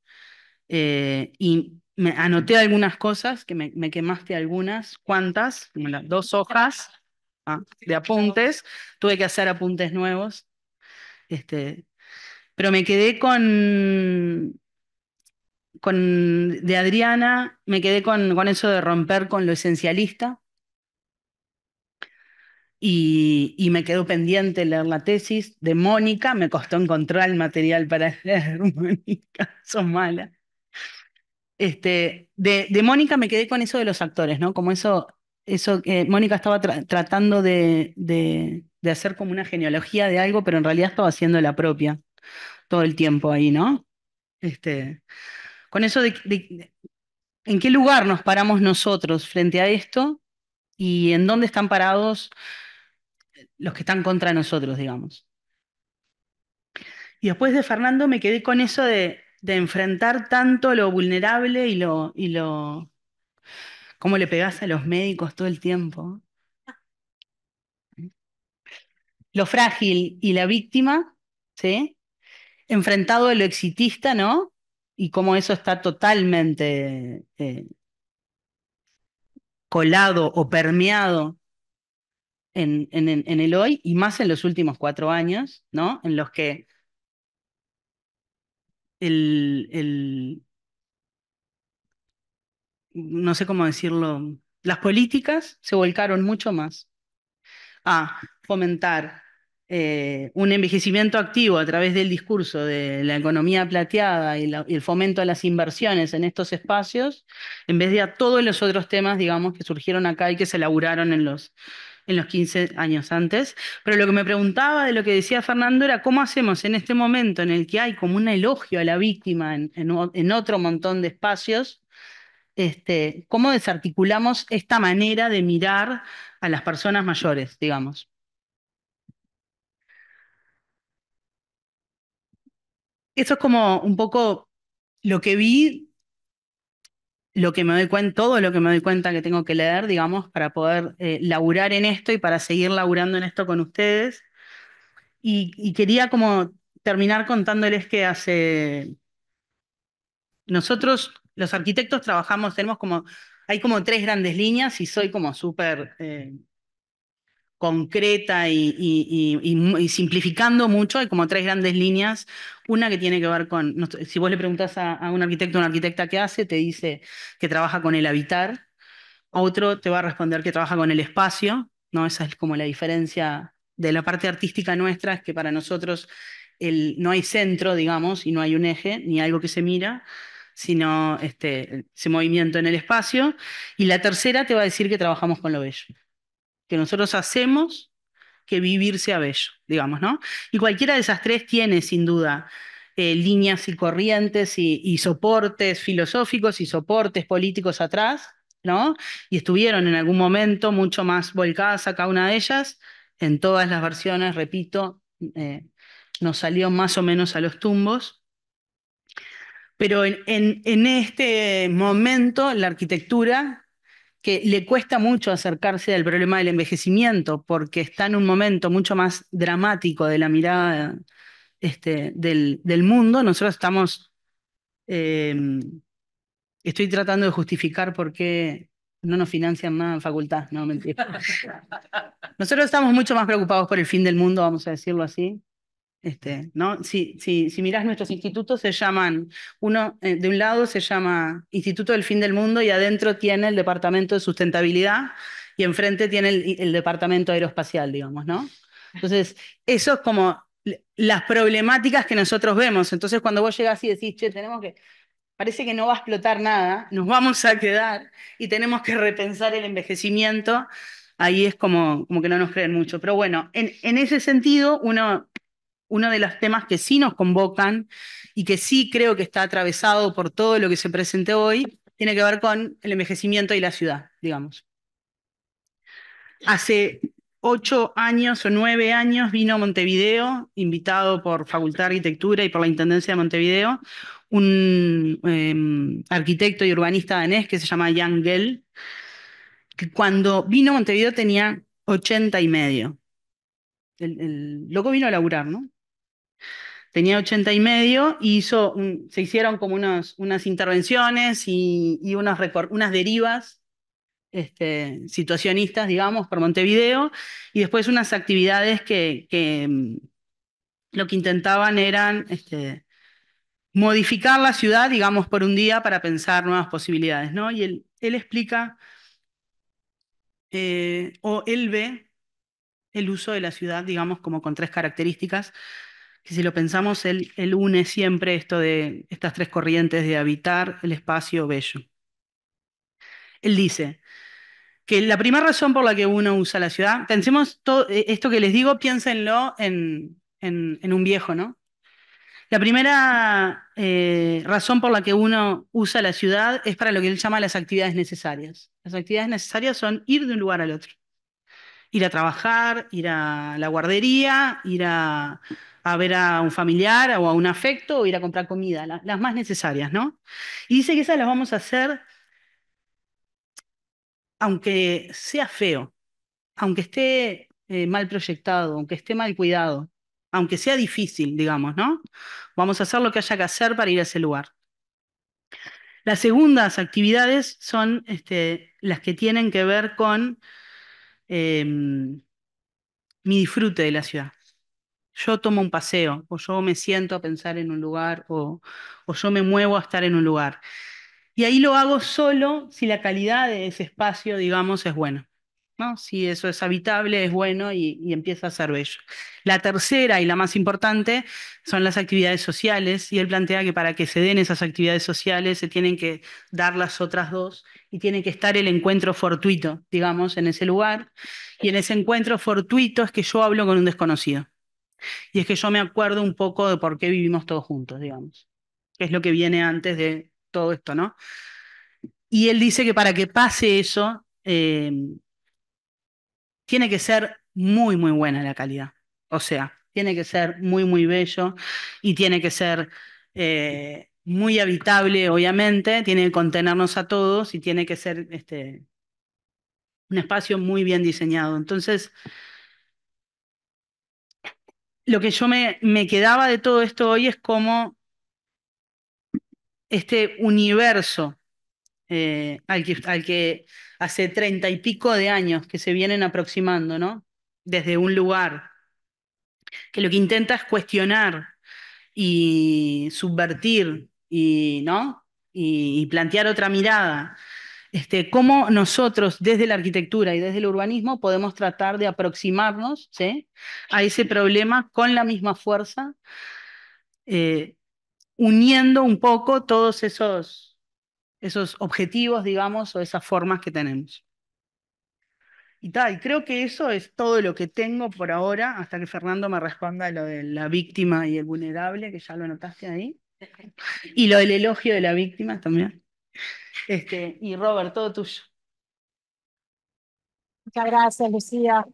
eh, y me anoté algunas cosas, que me, quemaste algunas, cuantas, dos hojas ah, de apuntes. Tuve que hacer apuntes nuevos. Este, pero me quedé con, de Adriana, me quedé con eso de romper con lo esencialista, y, me quedó pendiente leer la tesis de Mónica, me costó encontrar el material para leer, Mónica, son mala. Este, de, de Mónica me quedé con eso de los actores, ¿no? Como eso, eso que Mónica estaba tratando de, de, hacer como una genealogía de algo, pero en realidad estaba haciendo la propia todo el tiempo ahí, ¿no? Este, con eso de en qué lugar nos paramos nosotros frente a esto y en dónde están parados los que están contra nosotros, digamos. Y después de Fernando me quedé con eso de, enfrentar tanto lo vulnerable y lo, y lo, cómo le pegás a los médicos todo el tiempo. Lo frágil y la víctima, ¿sí? Enfrentado a lo exitista, ¿no? Y cómo eso está totalmente eh, colado o permeado en, en, en el hoy y más en los últimos cuatro años, ¿no? En los que el, el no sé cómo decirlo, las políticas se volcaron mucho más a fomentar eh, un envejecimiento activo a través del discurso de la economía plateada y, el fomento a las inversiones en estos espacios, en vez de a todos los otros temas, digamos, que surgieron acá y que se elaboraron en los, en los 15 años antes. Pero lo que me preguntaba de lo que decía Fernando era cómo hacemos en este momento en el que hay como un elogio a la víctima en, otro montón de espacios, este, cómo desarticulamos esta manera de mirar a las personas mayores, digamos. Eso es como un poco lo que vi lo que me doy cuenta, todo lo que me doy cuenta que tengo que leer, digamos, para poder eh, laburar en esto y para seguir laburando en esto con ustedes. Y, quería como terminar contándoles que hace... Nosotros, los arquitectos, trabajamos, tenemos como, hay como tres grandes líneas y soy como súper... Eh, concreta y, simplificando mucho, hay como tres grandes líneas. Una que tiene que ver con, si vos le preguntas a, un arquitecto o una arquitecta qué hace, te dice que trabaja con el habitar. Otro te va a responder que trabaja con el espacio, ¿no? Esa es como la diferencia de la parte artística nuestra, es que para nosotros el, no hay centro, digamos, y no hay un eje, ni algo que se mira, sino este, ese movimiento en el espacio. Y la tercera te va a decir que trabajamos con lo bello que nosotros hacemos que vivir sea bello, digamos, ¿no? Y cualquiera de esas tres tiene, sin duda, eh, líneas y corrientes y, soportes filosóficos y soportes políticos atrás, ¿no? Y estuvieron en algún momento mucho más volcadas a cada una de ellas, en todas las versiones, repito, eh, nos salió más o menos a los tumbos. Pero en, este momento la arquitectura que le cuesta mucho acercarse al problema del envejecimiento porque está en un momento mucho más dramático de la mirada este, del, del, mundo. Nosotros estamos, em, estoy tratando de justificar por qué no nos financian más facultad, no mentira. Nosotros estamos mucho más preocupados por el fin del mundo, vamos a decirlo así, este, ¿no? si, si, si mirás nuestros institutos, se llaman, uno eh, de un lado se llama Instituto del Fin del Mundo y adentro tiene el Departamento de Sustentabilidad y enfrente tiene el, Departamento Aeroespacial, digamos, ¿no? Entonces, eso es como las problemáticas que nosotros vemos. Entonces, cuando vos llegas y decís, che, tenemos que, parece que no va a explotar nada, nos vamos a quedar y tenemos que repensar el envejecimiento ahí es como, como que no nos creen mucho. Pero bueno, en, en ese sentido, uno uno de los temas que sí nos convocan y que sí creo que está atravesado por todo lo que se presente hoy, tiene que ver con el envejecimiento y la ciudad, digamos. Hace ocho años o nueve años vino a Montevideo, invitado por Facultad de Arquitectura y por la Intendencia de Montevideo, un em, arquitecto y urbanista danés que se llama Jan Gell, que cuando vino a Montevideo tenía 80 y medio. El, el, loco vino a laburar, ¿no? tenía 80 y medio, y hizo se hicieron como unas intervenciones y, unas, unas derivas este, situacionistas, digamos, por Montevideo, y después unas actividades que, mm, lo que intentaban eran este, modificar la ciudad, digamos, por un día para pensar nuevas posibilidades, ¿no? Y él, él explica, eh, o él ve el uso de la ciudad, digamos, como con tres características, que si lo pensamos, él, une siempre esto de estas tres corrientes de habitar el espacio bello. Él dice, que la primera razón por la que uno usa la ciudad, pensemos todo eh, esto que les digo, piénsenlo en, en, un viejo, ¿no? La primera eh, razón por la que uno usa la ciudad es para lo que él llama las actividades necesarias. Las actividades necesarias son ir de un lugar al otro. Ir a trabajar, ir a la guardería, ir a, a ver a un familiar o a un afecto o ir a comprar comida, las más necesarias, ¿no? Y dice que esas las vamos a hacer aunque sea feo, aunque esté eh, mal proyectado, aunque esté mal cuidado, aunque sea difícil, digamos, ¿no? Vamos a hacer lo que haya que hacer para ir a ese lugar. Las segundas actividades son este, las que tienen que ver con em, mi disfrute de la ciudad yo tomo un paseo, o yo me siento a pensar en un lugar, o, o yo me muevo a estar en un lugar. Y ahí lo hago solo si la calidad de ese espacio, digamos, es buena. ¿no? Si eso es habitable, es bueno y, y, empieza a ser bello. La tercera y la más importante son las actividades sociales, y él plantea que para que se den esas actividades sociales se tienen que dar las otras dos y tiene que estar el encuentro fortuito, digamos, en ese lugar. Y en ese encuentro fortuito es que yo hablo con un desconocido. Y es que yo me acuerdo un poco de por qué vivimos todos juntos, digamos, es lo que viene antes de todo esto, ¿no? Y él dice que para que pase eso, eh, tiene que ser muy, muy buena la calidad. O sea, tiene que ser muy, muy bello y tiene que ser eh, muy habitable, obviamente, tiene que contenernos a todos y tiene que ser este, un espacio muy bien diseñado. Entonces, lo que yo me, quedaba de todo esto hoy es como este universo eh, al, que, hace treinta y pico de años que se vienen aproximando, ¿no? Desde un lugar que lo que intenta es cuestionar y subvertir y, ¿no? y plantear otra mirada este, cómo nosotros desde la arquitectura y desde el urbanismo podemos tratar de aproximarnos a ese problema con la misma fuerza, eh, uniendo un poco todos esos, esos objetivos, digamos, o esas formas que tenemos. Y tal, creo que eso es todo lo que tengo por ahora, hasta que Fernando me responda lo de la víctima y el vulnerable, que ya lo anotaste ahí. Y lo del elogio de la víctima también. Este, y Robert, todo tuyo. Muchas gracias, Lucía.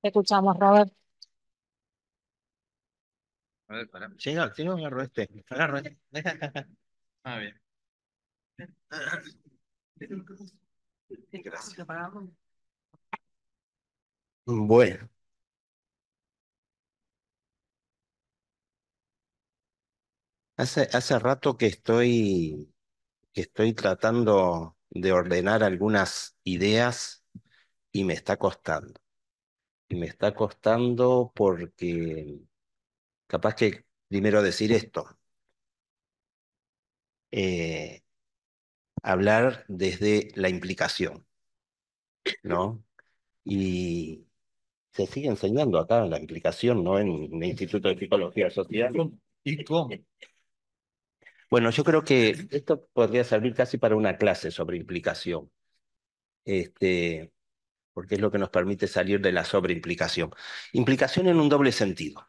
Te escuchamos, Robert. A ver, Llega, si no, agarro este. Agarro este. ah, bien. Gracias. Bueno. Hace, hace rato que estoy que estoy tratando de ordenar algunas ideas y me está costando. Y me está costando porque capaz que primero decir esto. Eh, hablar desde la implicación, ¿no? Y se sigue enseñando acá la implicación, ¿no? En el Instituto de Psicología Social. ¿Y bueno, yo creo que esto podría servir casi para una clase sobre implicación, este, porque es lo que nos permite salir de la sobreimplicación. Implicación en un doble sentido.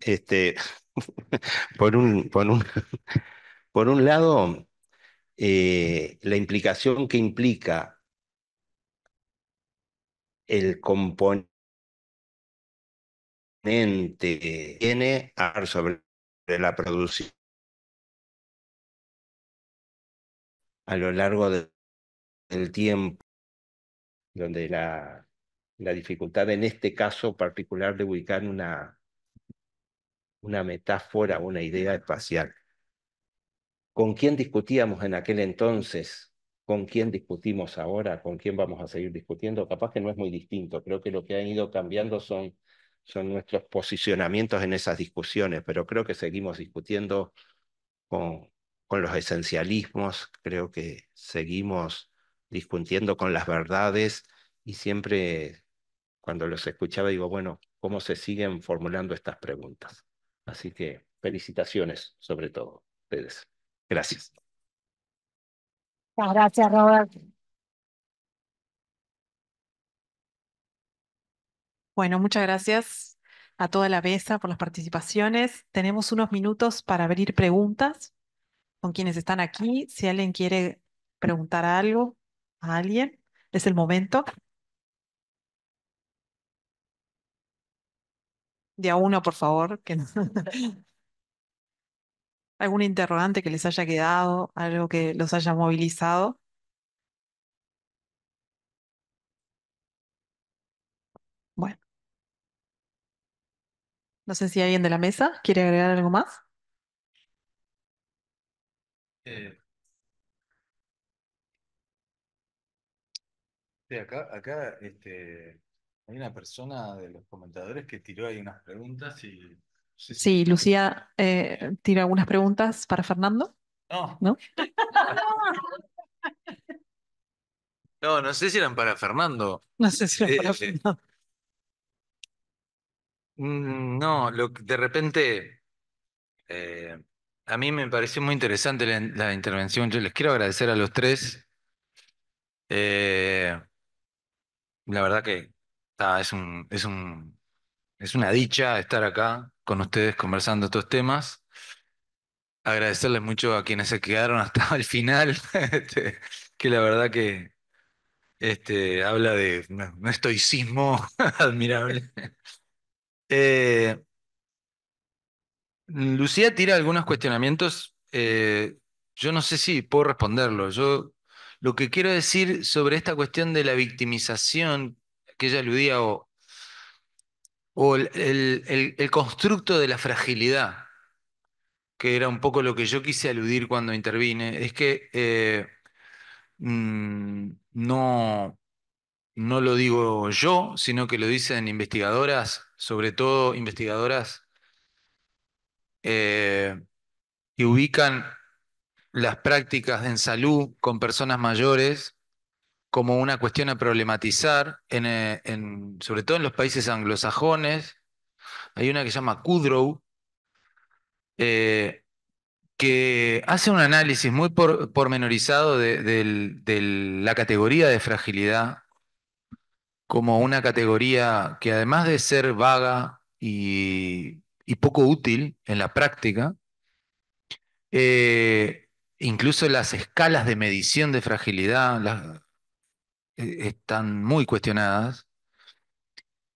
Este, por, un, por, un, por un lado, eh, la implicación que implica el componente tiene sobre de la producción a lo largo del tiempo, donde la, la, dificultad en este caso particular de ubicar una, una metáfora, una idea espacial. ¿Con quién discutíamos en aquel entonces? ¿Con quién discutimos ahora? ¿Con quién vamos a seguir discutiendo? Capaz que no es muy distinto. Creo que lo que han ido cambiando son son nuestros posicionamientos en esas discusiones, pero creo que seguimos discutiendo con, con los esencialismos, creo que seguimos discutiendo con las verdades y siempre cuando los escuchaba digo, bueno, ¿cómo se siguen formulando estas preguntas? Así que felicitaciones sobre todo ustedes. Gracias. Muchas gracias, Robert. Bueno, muchas gracias a toda la mesa por las participaciones. Tenemos unos minutos para abrir preguntas con quienes están aquí. Si alguien quiere preguntar algo a alguien, es el momento. De a uno, por favor. Que ¿Algún interrogante que les haya quedado? ¿Algo que los haya movilizado? No sé si alguien de la mesa quiere agregar algo más. Eh, acá, acá este, hay una persona de los comentadores que tiró ahí unas preguntas y... Sí, Lucía tiró eh, tira algunas preguntas para Fernando. No, ¿No? no, sé si eran para Fernando. No sé si eran eh, para Fernando. Mm, no, de repente eh, a mí me pareció muy interesante la, intervención. Yo les quiero agradecer a los tres. Eh, la verdad que es un, es un, es una dicha estar acá con ustedes conversando estos temas. Agradecerles mucho a quienes se quedaron hasta el final, este, que la verdad que este, habla de un estoicismo admirable. Eh, Lucía tira algunos cuestionamientos. Eh, yo no sé si puedo responderlo. Yo lo que quiero decir sobre esta cuestión de la victimización que ella aludía o, el, constructo de la fragilidad, que era un poco lo que yo quise aludir cuando intervine, es que eh, mm, no, no lo digo yo, sino que lo dicen investigadoras, sobre todo investigadoras eh, que ubican las prácticas en salud con personas mayores como una cuestión a problematizar, eh, sobre todo en los países anglosajones. Hay una que se llama Kudrow, eh, que hace un análisis muy pormenorizado de la categoría de fragilidad como una categoría que además de ser vaga y, poco útil en la práctica, eh, incluso las escalas de medición de fragilidad eh, están muy cuestionadas,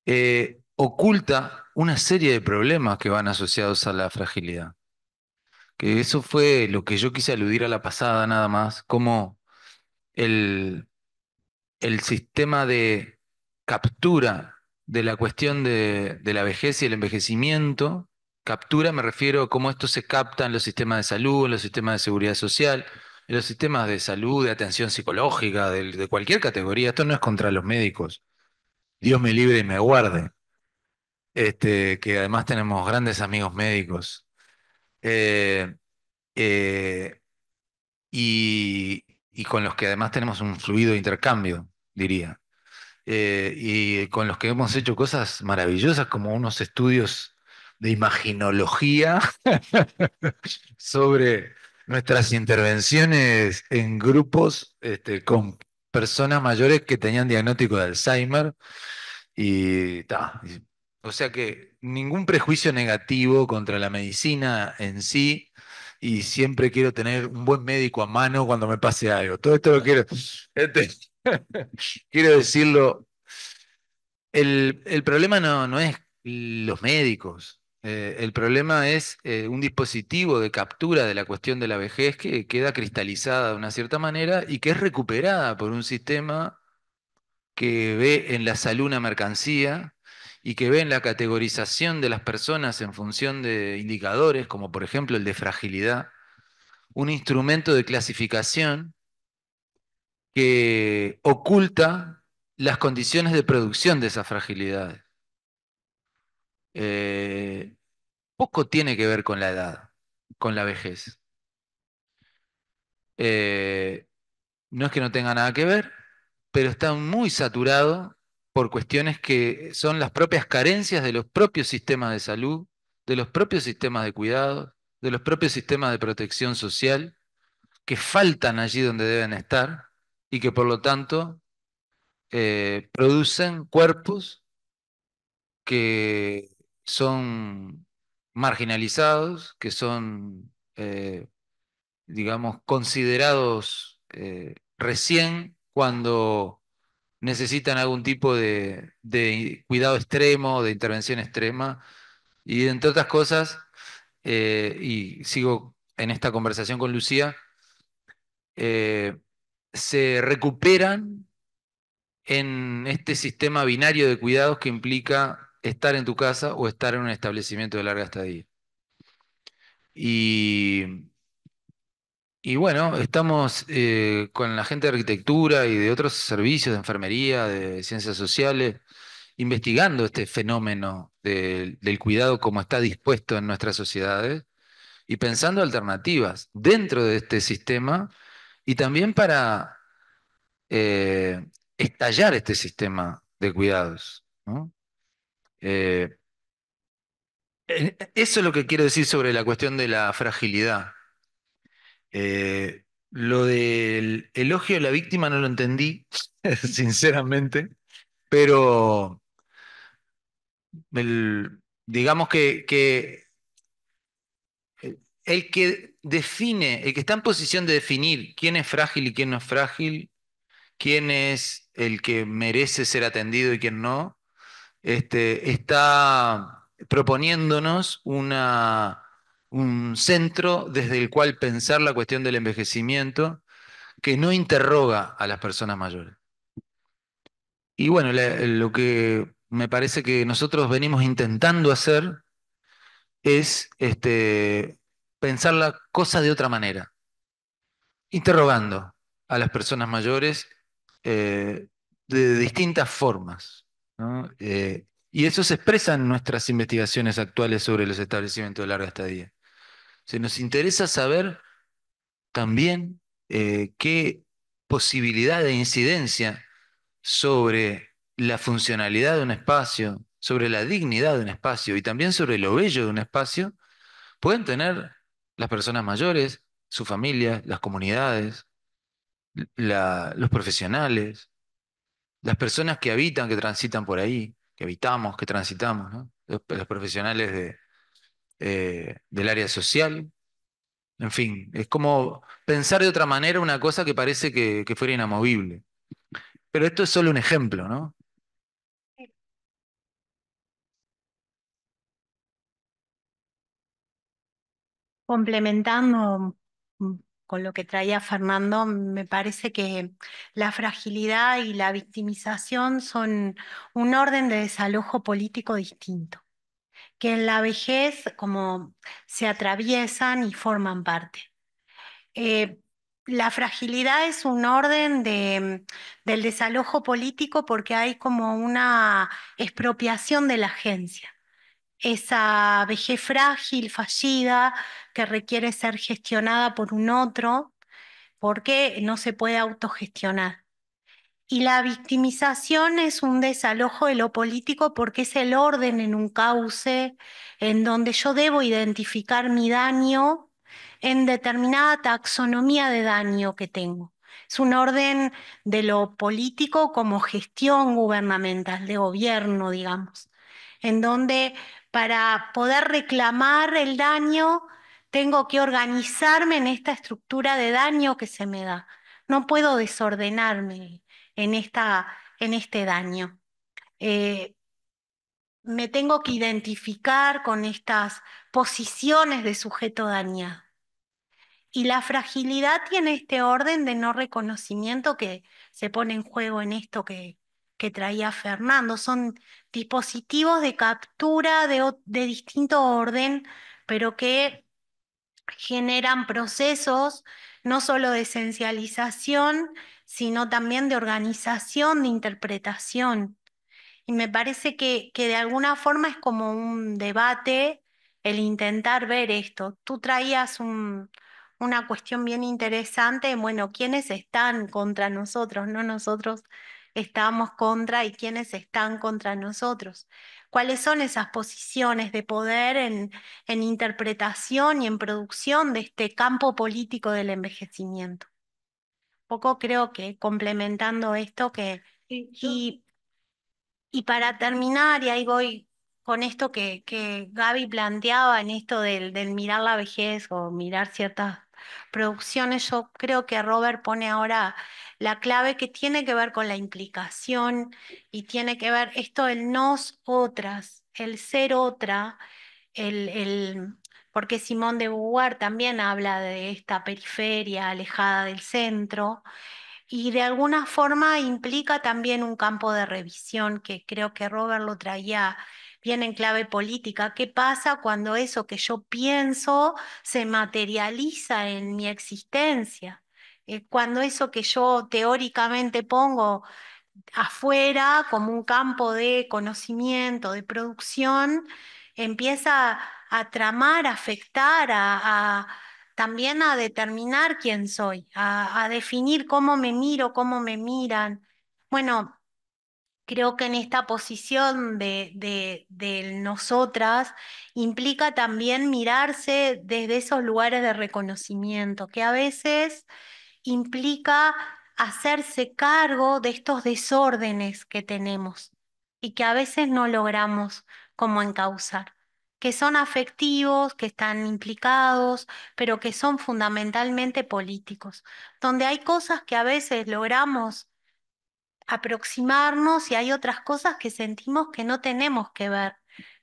eh, oculta una serie de problemas que van asociados a la fragilidad. Que eso fue lo que yo quise aludir a la pasada nada más, como el sistema de captura de la cuestión de, la vejez y el envejecimiento. Captura me refiero a cómo esto se capta en los sistemas de salud, en los sistemas de seguridad social, en los sistemas de salud, de atención psicológica, de, cualquier categoría. Esto no es contra los médicos. Dios me libre y me guarde. Este, que además tenemos grandes amigos médicos. Eh, eh, y, y, con los que además tenemos un fluido intercambio, diría. Eh, y con los que hemos hecho cosas maravillosas como unos estudios de imaginología sobre nuestras intervenciones en grupos este, con personas mayores que tenían diagnóstico de Alzheimer y, ta, o sea que ningún prejuicio negativo contra la medicina en sí y siempre quiero tener un buen médico a mano cuando me pase algo. Todo esto lo quiero. Este, Quiero decirlo, el, problema no, es los médicos, eh, el problema es eh, un dispositivo de captura de la cuestión de la vejez que queda cristalizada de una cierta manera y que es recuperada por un sistema que ve en la salud una mercancía y que ve en la categorización de las personas en función de indicadores, como por ejemplo el de fragilidad, un instrumento de clasificación que oculta las condiciones de producción de esas fragilidades. Eh, poco tiene que ver con la edad, con la vejez. Eh, no es que no tenga nada que ver, pero está muy saturado por cuestiones que son las propias carencias de los propios sistemas de salud, de los propios sistemas de cuidado, de los propios sistemas de protección social, que faltan allí donde deben estar y que por lo tanto eh, producen cuerpos que son marginalizados, que son, eh, digamos, considerados eh, recién cuando necesitan algún tipo de, cuidado extremo, de intervención extrema, y entre otras cosas, y sigo en esta conversación con Lucía, se recuperan en este sistema binario de cuidados que implica estar en tu casa o estar en un establecimiento de larga estadía. Y, bueno, estamos eh, con la gente de arquitectura y de otros servicios, de enfermería, de ciencias sociales, investigando este fenómeno del cuidado como está dispuesto en nuestras sociedades y pensando alternativas dentro de este sistema y también para eh, estallar este sistema de cuidados. Eh, eso es lo que quiero decir sobre la cuestión de la fragilidad. Eh, lo del elogio de la víctima no lo entendí, sinceramente, pero digamos que, que el que define, el que está en posición de definir quién es frágil y quién no es frágil, quién es el que merece ser atendido y quién no, este, está proponiéndonos una, un centro desde el cual pensar la cuestión del envejecimiento que no interroga a las personas mayores. Y bueno, lo que me parece que nosotros venimos intentando hacer es este, pensar la cosa de otra manera, interrogando a las personas mayores eh, de distintas formas. Eh, y eso se expresa en nuestras investigaciones actuales sobre los establecimientos de larga estadía. se nos interesa saber también eh, qué posibilidad de incidencia sobre la funcionalidad de un espacio, sobre la dignidad de un espacio y también sobre lo bello de un espacio, pueden tener las personas mayores, su familia, las comunidades, los profesionales, las personas que habitan, que transitan por ahí, que habitamos, que transitamos, los, profesionales de, eh, del área social. En fin, es como pensar de otra manera una cosa que parece que, que fuera inamovible. Pero esto es solo un ejemplo, ¿no? Complementando con lo que traía Fernando, me parece que la fragilidad y la victimización son un orden de desalojo político distinto, que en la vejez como se atraviesan y forman parte. Eh, la fragilidad es un orden del desalojo político porque hay como una expropiación de la agencia esa vejez frágil, fallida, que requiere ser gestionada por un otro, porque no se puede autogestionar. Y la victimización es un desalojo de lo político porque es el orden en un cauce en donde yo debo identificar mi daño en determinada taxonomía de daño que tengo. Es un orden de lo político como gestión gubernamental, de gobierno, digamos, en donde para poder reclamar el daño, tengo que organizarme en esta estructura de daño que se me da. No puedo desordenarme en, esta, en este daño. Eh, me tengo que identificar con estas posiciones de sujeto dañado. Y la fragilidad tiene este orden de no reconocimiento que se pone en juego en esto que, que traía Fernando. Son dispositivos de captura de, distinto orden, pero que generan procesos no solo de esencialización, sino también de organización, de interpretación. Y me parece que, que de alguna forma es como un debate el intentar ver esto. Tú traías una cuestión bien interesante, bueno, ¿quiénes están contra nosotros? No nosotros estamos contra y quiénes están contra nosotros. ¿Cuáles son esas posiciones de poder en, en interpretación y en producción de este campo político del envejecimiento? poco creo que complementando esto que... y, y para terminar, y ahí voy con esto que, que Gaby planteaba en esto del, del mirar la vejez o mirar ciertas producciones, yo creo que Robert pone ahora la clave que tiene que ver con la implicación y tiene que ver esto el nos otras, el ser otra, el, porque Simón de Beauvoir también habla de esta periferia alejada del centro y de alguna forma implica también un campo de revisión que creo que Robert lo traía Viene en clave política. ¿Qué pasa cuando eso que yo pienso se materializa en mi existencia? Eh, cuando eso que yo teóricamente pongo afuera como un campo de conocimiento, de producción, empieza a tramar, a afectar, a, también a determinar quién soy, a, definir cómo me miro, cómo me miran. Bueno, creo que en esta posición de, nosotras implica también mirarse desde esos lugares de reconocimiento, que a veces implica hacerse cargo de estos desórdenes que tenemos y que a veces no logramos como encauzar, que son afectivos, que están implicados, pero que son fundamentalmente políticos, donde hay cosas que a veces logramos aproximarnos y hay otras cosas que sentimos que no tenemos que ver,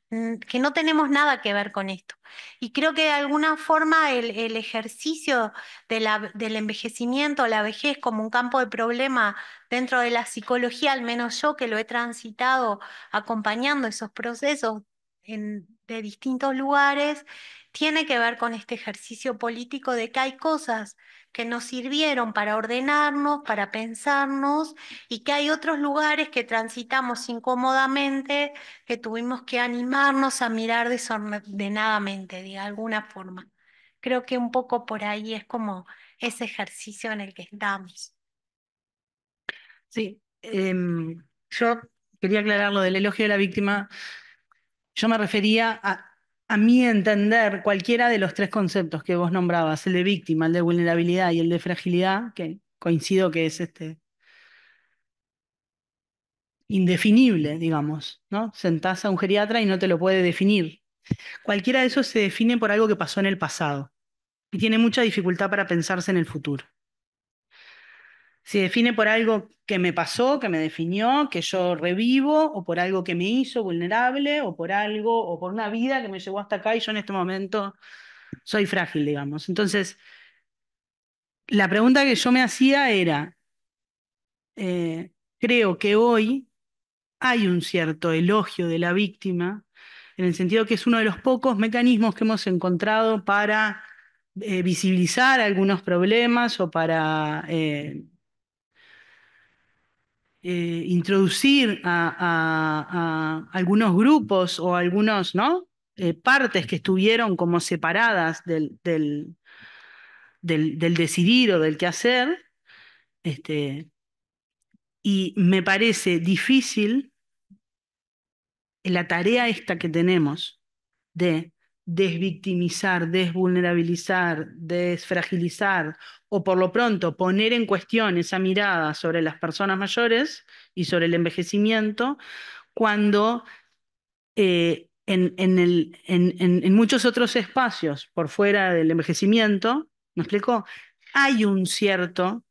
mm, que no tenemos nada que ver con esto. Y creo que de alguna forma el, ejercicio del envejecimiento, la vejez como un campo de problema dentro de la psicología, al menos yo que lo he transitado acompañando esos procesos en, de distintos lugares, tiene que ver con este ejercicio político de que hay cosas que nos sirvieron para ordenarnos, para pensarnos, y que hay otros lugares que transitamos incómodamente, que tuvimos que animarnos a mirar desordenadamente, de alguna forma. Creo que un poco por ahí es como ese ejercicio en el que estamos. Sí, em, yo quería aclarar lo del elogio de la víctima. Yo me refería a a mi entender, cualquiera de los tres conceptos que vos nombrabas, el de víctima, el de vulnerabilidad y el de fragilidad, que coincido que es este indefinible, digamos, ¿no? Sentás a un geriatra y no te lo puede definir. Cualquiera de esos se define por algo que pasó en el pasado y tiene mucha dificultad para pensarse en el futuro. Se define por algo que me pasó, que me definió, que yo revivo, o por algo que me hizo vulnerable, o por algo, o por una vida que me llevó hasta acá y yo en este momento soy frágil, digamos. Entonces, la pregunta que yo me hacía era, eh, creo que hoy hay un cierto elogio de la víctima, en el sentido que es uno de los pocos mecanismos que hemos encontrado para eh, visibilizar algunos problemas o para eh, eh, introducir a, algunos grupos o algunas eh, partes que estuvieron como separadas del, del, decidir o del qué hacer, este, y me parece difícil la tarea esta que tenemos de desvictimizar, desvulnerabilizar, desfragilizar o por lo pronto poner en cuestión esa mirada sobre las personas mayores y sobre el envejecimiento cuando eh, en, el, en, muchos otros espacios por fuera del envejecimiento, ¿me explicó Hay un cierto,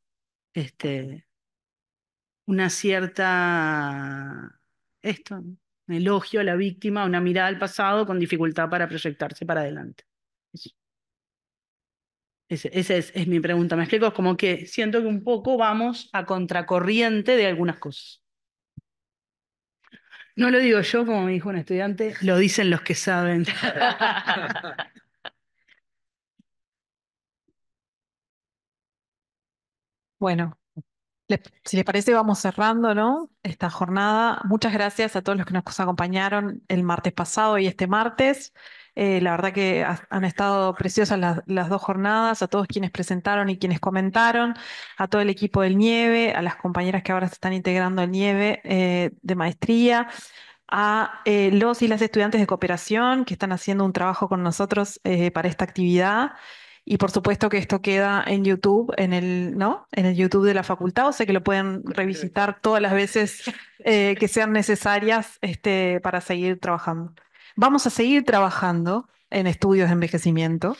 este, una cierta, esto, elogio a la víctima, una mirada al pasado con dificultad para proyectarse para adelante. esa es, es, mi pregunta. ¿Me explico? Es como que siento que un poco vamos a contracorriente de algunas cosas. No lo digo yo, como me dijo un estudiante, lo dicen los que saben. Bueno, si les parece, vamos cerrando esta jornada. Muchas gracias a todos los que nos acompañaron el martes pasado y este martes. Eh, la verdad que han estado preciosas las, dos jornadas, a todos quienes presentaron y quienes comentaron, a todo el equipo del Nieve, a las compañeras que ahora se están integrando al Nieve eh, de maestría, a eh, los y las estudiantes de cooperación que están haciendo un trabajo con nosotros para esta actividad. Y por supuesto que esto queda en YouTube, en el, ¿no? En el YouTube de la facultad, o sea que lo pueden revisitar todas las veces eh, que sean necesarias este, para seguir trabajando. Vamos a seguir trabajando en estudios de envejecimiento.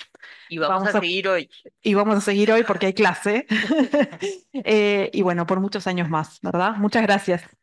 Y vamos, a, seguir hoy. Y vamos a seguir hoy porque hay clase. Eh, y bueno, por muchos años más, ¿verdad? Muchas gracias.